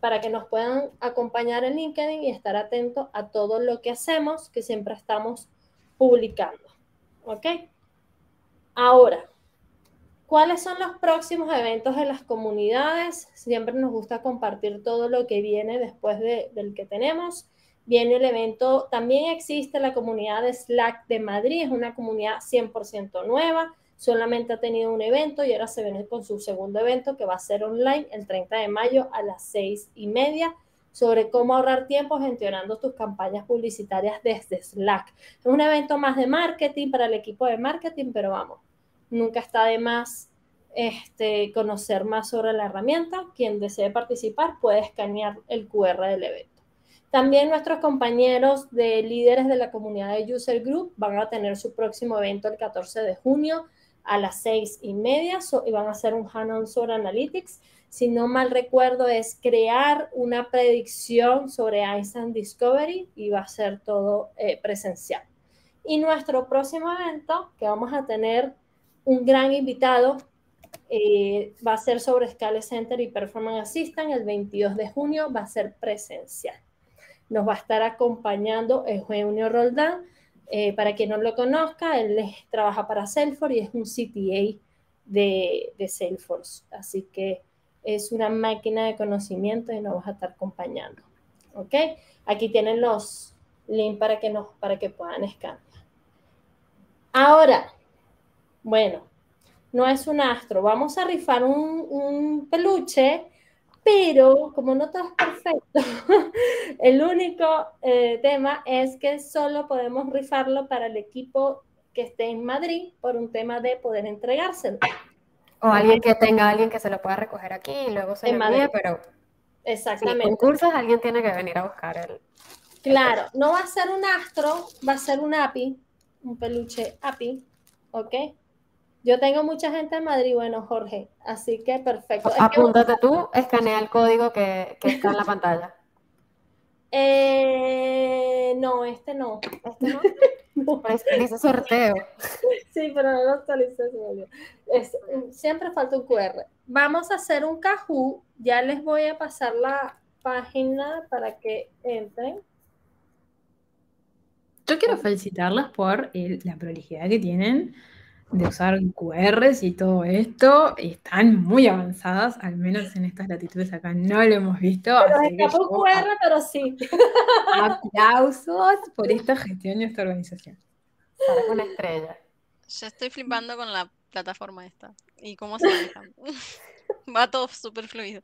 para que nos puedan acompañar en LinkedIn y estar atentos a todo lo que hacemos, que siempre estamos publicando. ¿Ok? Ahora, ¿cuáles son los próximos eventos de las comunidades? Siempre nos gusta compartir todo lo que viene después del que tenemos viene el evento. También existe la comunidad de Slack de Madrid, es una comunidad 100% nueva, solamente ha tenido un evento y ahora se viene con su segundo evento que va a ser online el 30 de mayo a las 6 y media sobre cómo ahorrar tiempo gestionando tus campañas publicitarias desde Slack. Es un evento más de marketing para el equipo de marketing, pero vamos, nunca está de más este, conocer más sobre la herramienta. Quien desee participar puede escanear el QR del evento. También nuestros compañeros de líderes de la comunidad de User Group van a tener su próximo evento el 14 de junio a las seis y media y van a hacer un hanon on sobre Analytics. Si no mal recuerdo, es crear una predicción sobre Einstein Discovery y va a ser todo eh, presencial. Y nuestro próximo evento, que vamos a tener un gran invitado, eh, va a ser sobre Scale Center y Performance Assistant el 22 de junio, va a ser presencial nos va a estar acompañando Eugenio Roldán. Eh, para quien no lo conozca, él trabaja para Salesforce y es un CTA de, de Salesforce. Así que es una máquina de conocimiento y nos va a estar acompañando. ¿Ok? Aquí tienen los links para que, nos, para que puedan escanear. Ahora, bueno, no es un astro. Vamos a rifar un, un peluche pero como no todo es perfecto, el único eh, tema es que solo podemos rifarlo para el equipo que esté en Madrid por un tema de poder entregárselo. O alguien que tenga alguien que se lo pueda recoger aquí y luego se lo envíe, pero exactamente. Si concursos alguien tiene que venir a buscar el. Claro, no va a ser un astro, va a ser un api, un peluche api, ¿ok? Yo tengo mucha gente en Madrid, bueno, Jorge, así que perfecto. Apúntate tú, escanea el código que, está en la pantalla. Eh, no, este no. Este no. sorteo. Sí, pero no lo actualizó siempre falta un QR. Vamos a hacer un Cajú. Ya les voy a pasar la página para que entren. Yo quiero felicitarlas por la prolijidad que tienen de usar QRs y todo esto, están muy avanzadas, al menos en estas latitudes acá no lo hemos visto. Pero un QR, pero sí. Aplausos por esta gestión y esta organización. Para la estrella. Ya estoy flipando con la plataforma esta y cómo se maneja. Va todo súper fluido.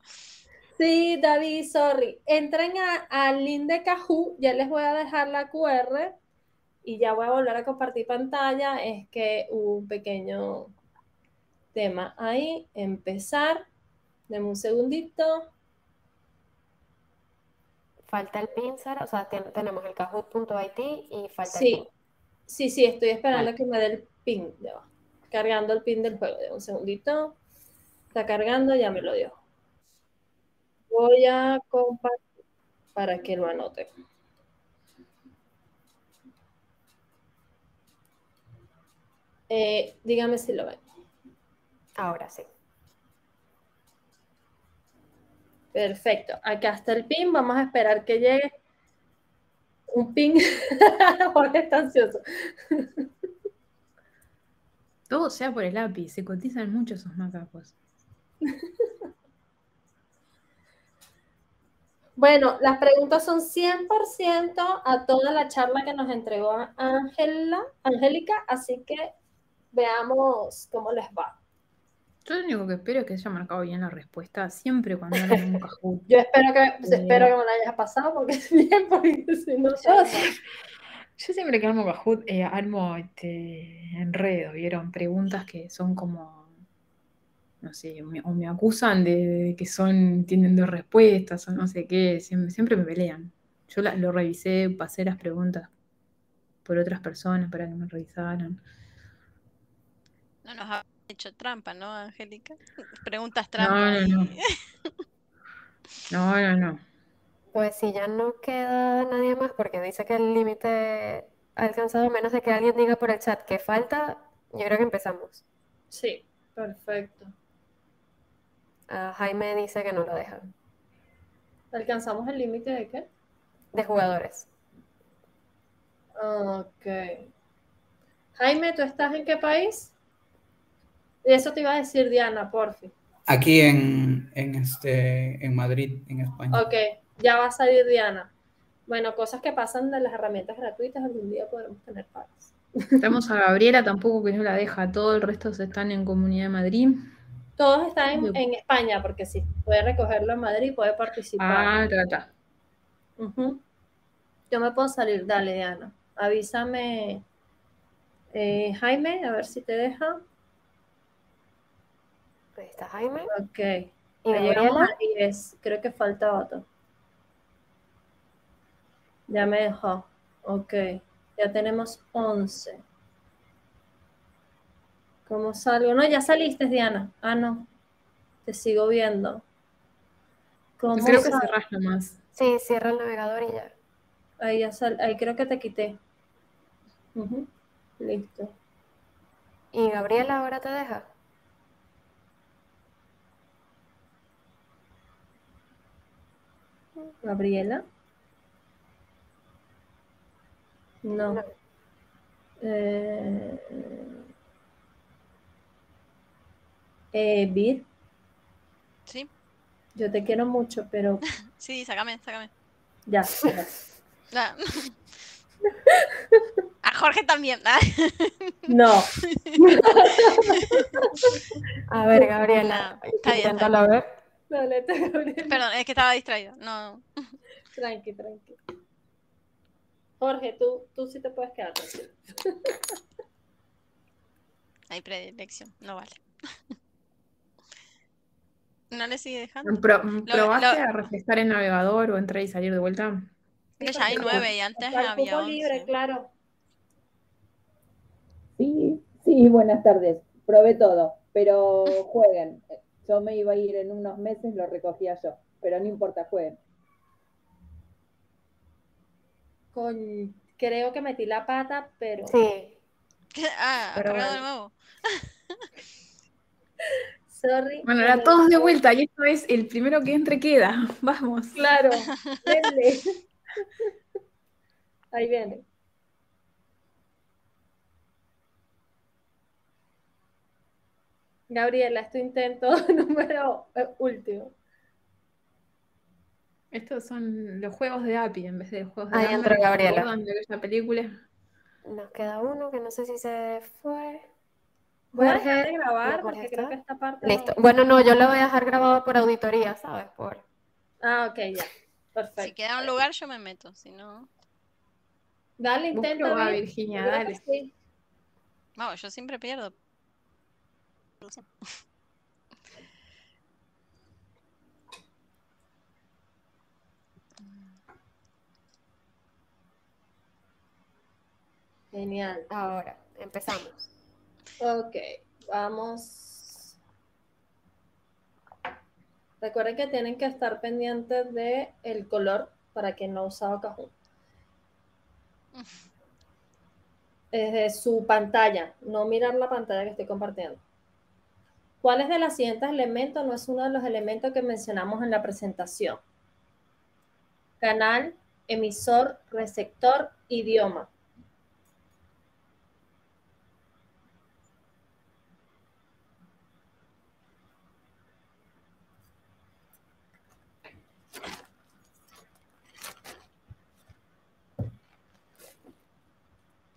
Sí, David, sorry. Entren al link de ya les voy a dejar la QR y ya voy a volver a compartir pantalla, es que hubo un pequeño tema ahí, empezar, deme un segundito. Falta el pincer, o sea, tenemos el Kahoot.it y falta el pin. Sí, sí, estoy esperando que me dé el pin, Cargando el pin del juego, de un segundito. Está cargando, ya me lo dio. Voy a compartir para que lo anote. Eh, dígame si lo ven. Ahora sí. Perfecto. Acá está el pin. Vamos a esperar que llegue un pin. porque está ansioso. Todo sea por el lápiz. Se cotizan mucho esos macacos. Bueno, las preguntas son 100% a toda la charla que nos entregó Ángela, Angélica, así que veamos cómo les va. Yo lo único que espero es que haya marcado bien la respuesta siempre cuando de un yo espero que, eh, espero que me la hayas pasado porque bien, porque yo, siempre que armo un eh, armo este, enredo, ¿vieron? Preguntas que son como, no sé, o me acusan de, que son, tienen dos respuestas o no sé qué, siempre, me pelean. Yo lo revisé, pasé las preguntas por otras personas para que me revisaran. No nos ha hecho trampa, ¿no, Angélica? Preguntas trampa. No, no, no. Pues si ya no queda nadie más, porque dice que el límite ha alcanzado, menos de que alguien diga por el chat que falta, yo creo que empezamos. Sí, perfecto. Ah, Jaime dice que no lo deja. ¿Alcanzamos el límite de qué? De jugadores. Ok. Jaime, ¿tú estás en qué país? Eso te iba a decir Diana, porfi. Aquí en, este, en Madrid, en España. Ok, ya va a salir Diana. Bueno, cosas que pasan de las herramientas gratuitas, algún día podremos tener pagas. Estamos a Gabriela tampoco que no la deja, todo el resto están en Comunidad de Madrid. Todos están en, España, porque sí, puede recogerlo en Madrid y puede participar. Ah, ya está. Yo me puedo salir, dale, Diana. Avísame, eh, Jaime, a ver si te deja. Ahí está Jaime. Ok. Y llegó Creo que falta otro. Ya me dejó. Ok. Ya tenemos 11. ¿Cómo salgo? No, ya saliste, Diana. Ah, no. Te sigo viendo. creo que cerras nomás. Sí, cierra el navegador y ya. Ahí, ya sal Ahí creo que te quité. Listo. ¿Y Gabriela ahora te deja? Gabriela. No. Eh, eh, Vir. Sí. Yo te quiero mucho, pero. sí, sácame, sácame. Ya. A Jorge también. no. A ver, Gabriela. Inténtalo ver. Perdón, es que estaba distraído No. Tranqui, tranqui. Jorge, tú, tú sí te puedes quedar tranquilo. Hay predilección, no vale. No le sigue dejando. ¿Probaste a refrescar el navegador o entrar y salir de vuelta? ya hay nueve y antes había claro. Sí, sí, buenas tardes. Probé todo, pero jueguen. Yo me iba a ir en unos meses, lo recogía yo, pero no importa, fue. Con, creo que metí la pata, pero... Sí. Ah, pero bueno. de Bueno, ahora todos de vuelta y esto es el primero que entre queda. Vamos. Claro. Ahí viene. Gabriela, es tu intento número eh, último. Estos son los juegos de API en vez de los juegos de Ahí entra Gabriela. De película. Nos queda uno que no sé si se fue. Voy a dejar de grabar porque creo que esta parte. Listo. Bueno, no, yo lo voy a dejar grabado por auditoría, ¿sabes? Por... Ah, ok, ya. Perfecto. Si queda un lugar, yo me meto, si no. Dale, intento. Virginia, dale. Vamos, yo siempre pierdo. Genial. Ahora, empezamos. Ok, vamos. Recuerden que tienen que estar pendientes del el color para que no usado cajón. Desde su pantalla, no mirar la pantalla que estoy compartiendo. ¿Cuál es de los siguientes elementos no es uno de los elementos que mencionamos en la presentación? Canal, emisor, receptor, idioma.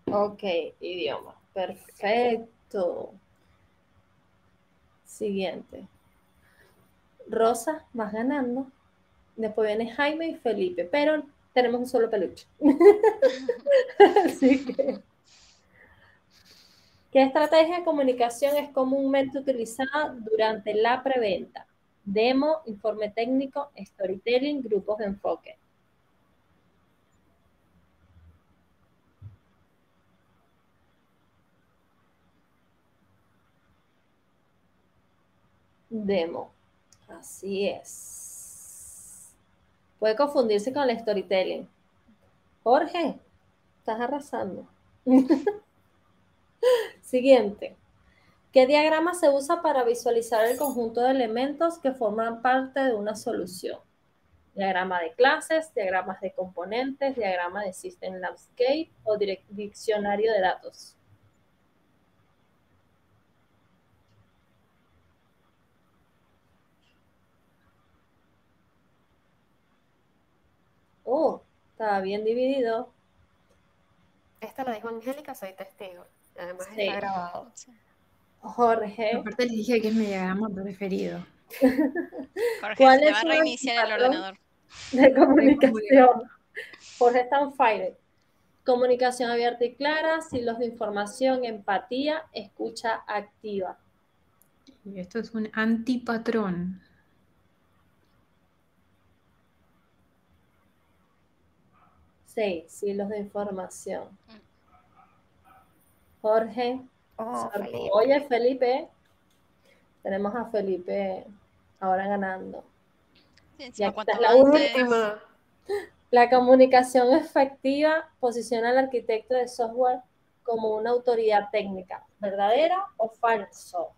Ok, idioma. Perfecto. Siguiente. Rosa más ganando. Después viene Jaime y Felipe, pero tenemos un solo peluche. Así que. ¿Qué estrategia de comunicación es comúnmente utilizada durante la preventa? Demo, informe técnico, storytelling, grupos de enfoque. demo. Así es. Puede confundirse con el storytelling. Jorge, estás arrasando. Siguiente. ¿Qué diagrama se usa para visualizar el conjunto de elementos que forman parte de una solución? Diagrama de clases, diagramas de componentes, diagrama de System Landscape o diccionario de datos. Oh, estaba bien dividido. Esta la dijo Angélica, soy testigo. Además está grabado. Jorge. Aparte les dije que es mi diagrama preferido. Jorge, ¿Cuál es va a reiniciar el ordenador. De comunicación. Jorge está on fire. Comunicación abierta y clara, silos de información, empatía, escucha activa. esto es un antipatrón. seis hilos de información. Mm. Jorge. Oh, oye, Felipe. Tenemos a Felipe ahora ganando. la última. La comunicación efectiva posiciona al arquitecto de software como una autoridad técnica. ¿Verdadera o falso?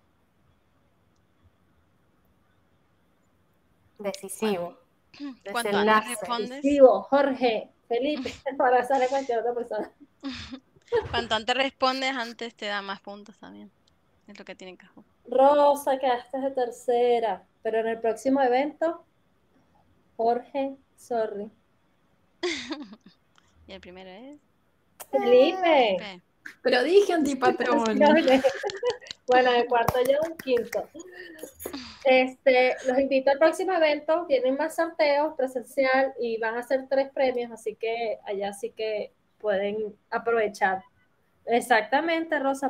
Decisivo. ¿Cuánto Decisivo, Jorge. Felipe, para la cuenta otra persona. Cuanto antes respondes, antes te da más puntos también. Es lo que tiene Cajón. Rosa, quedaste de tercera. Pero en el próximo evento, Jorge, sorry. y el primero es. Felipe. Pero dije antipatrón. bueno, el cuarto ya un quinto. Este, los invito al próximo evento. Tienen más sorteos presencial y van a ser tres premios, así que allá sí que pueden aprovechar. Exactamente, Rosa.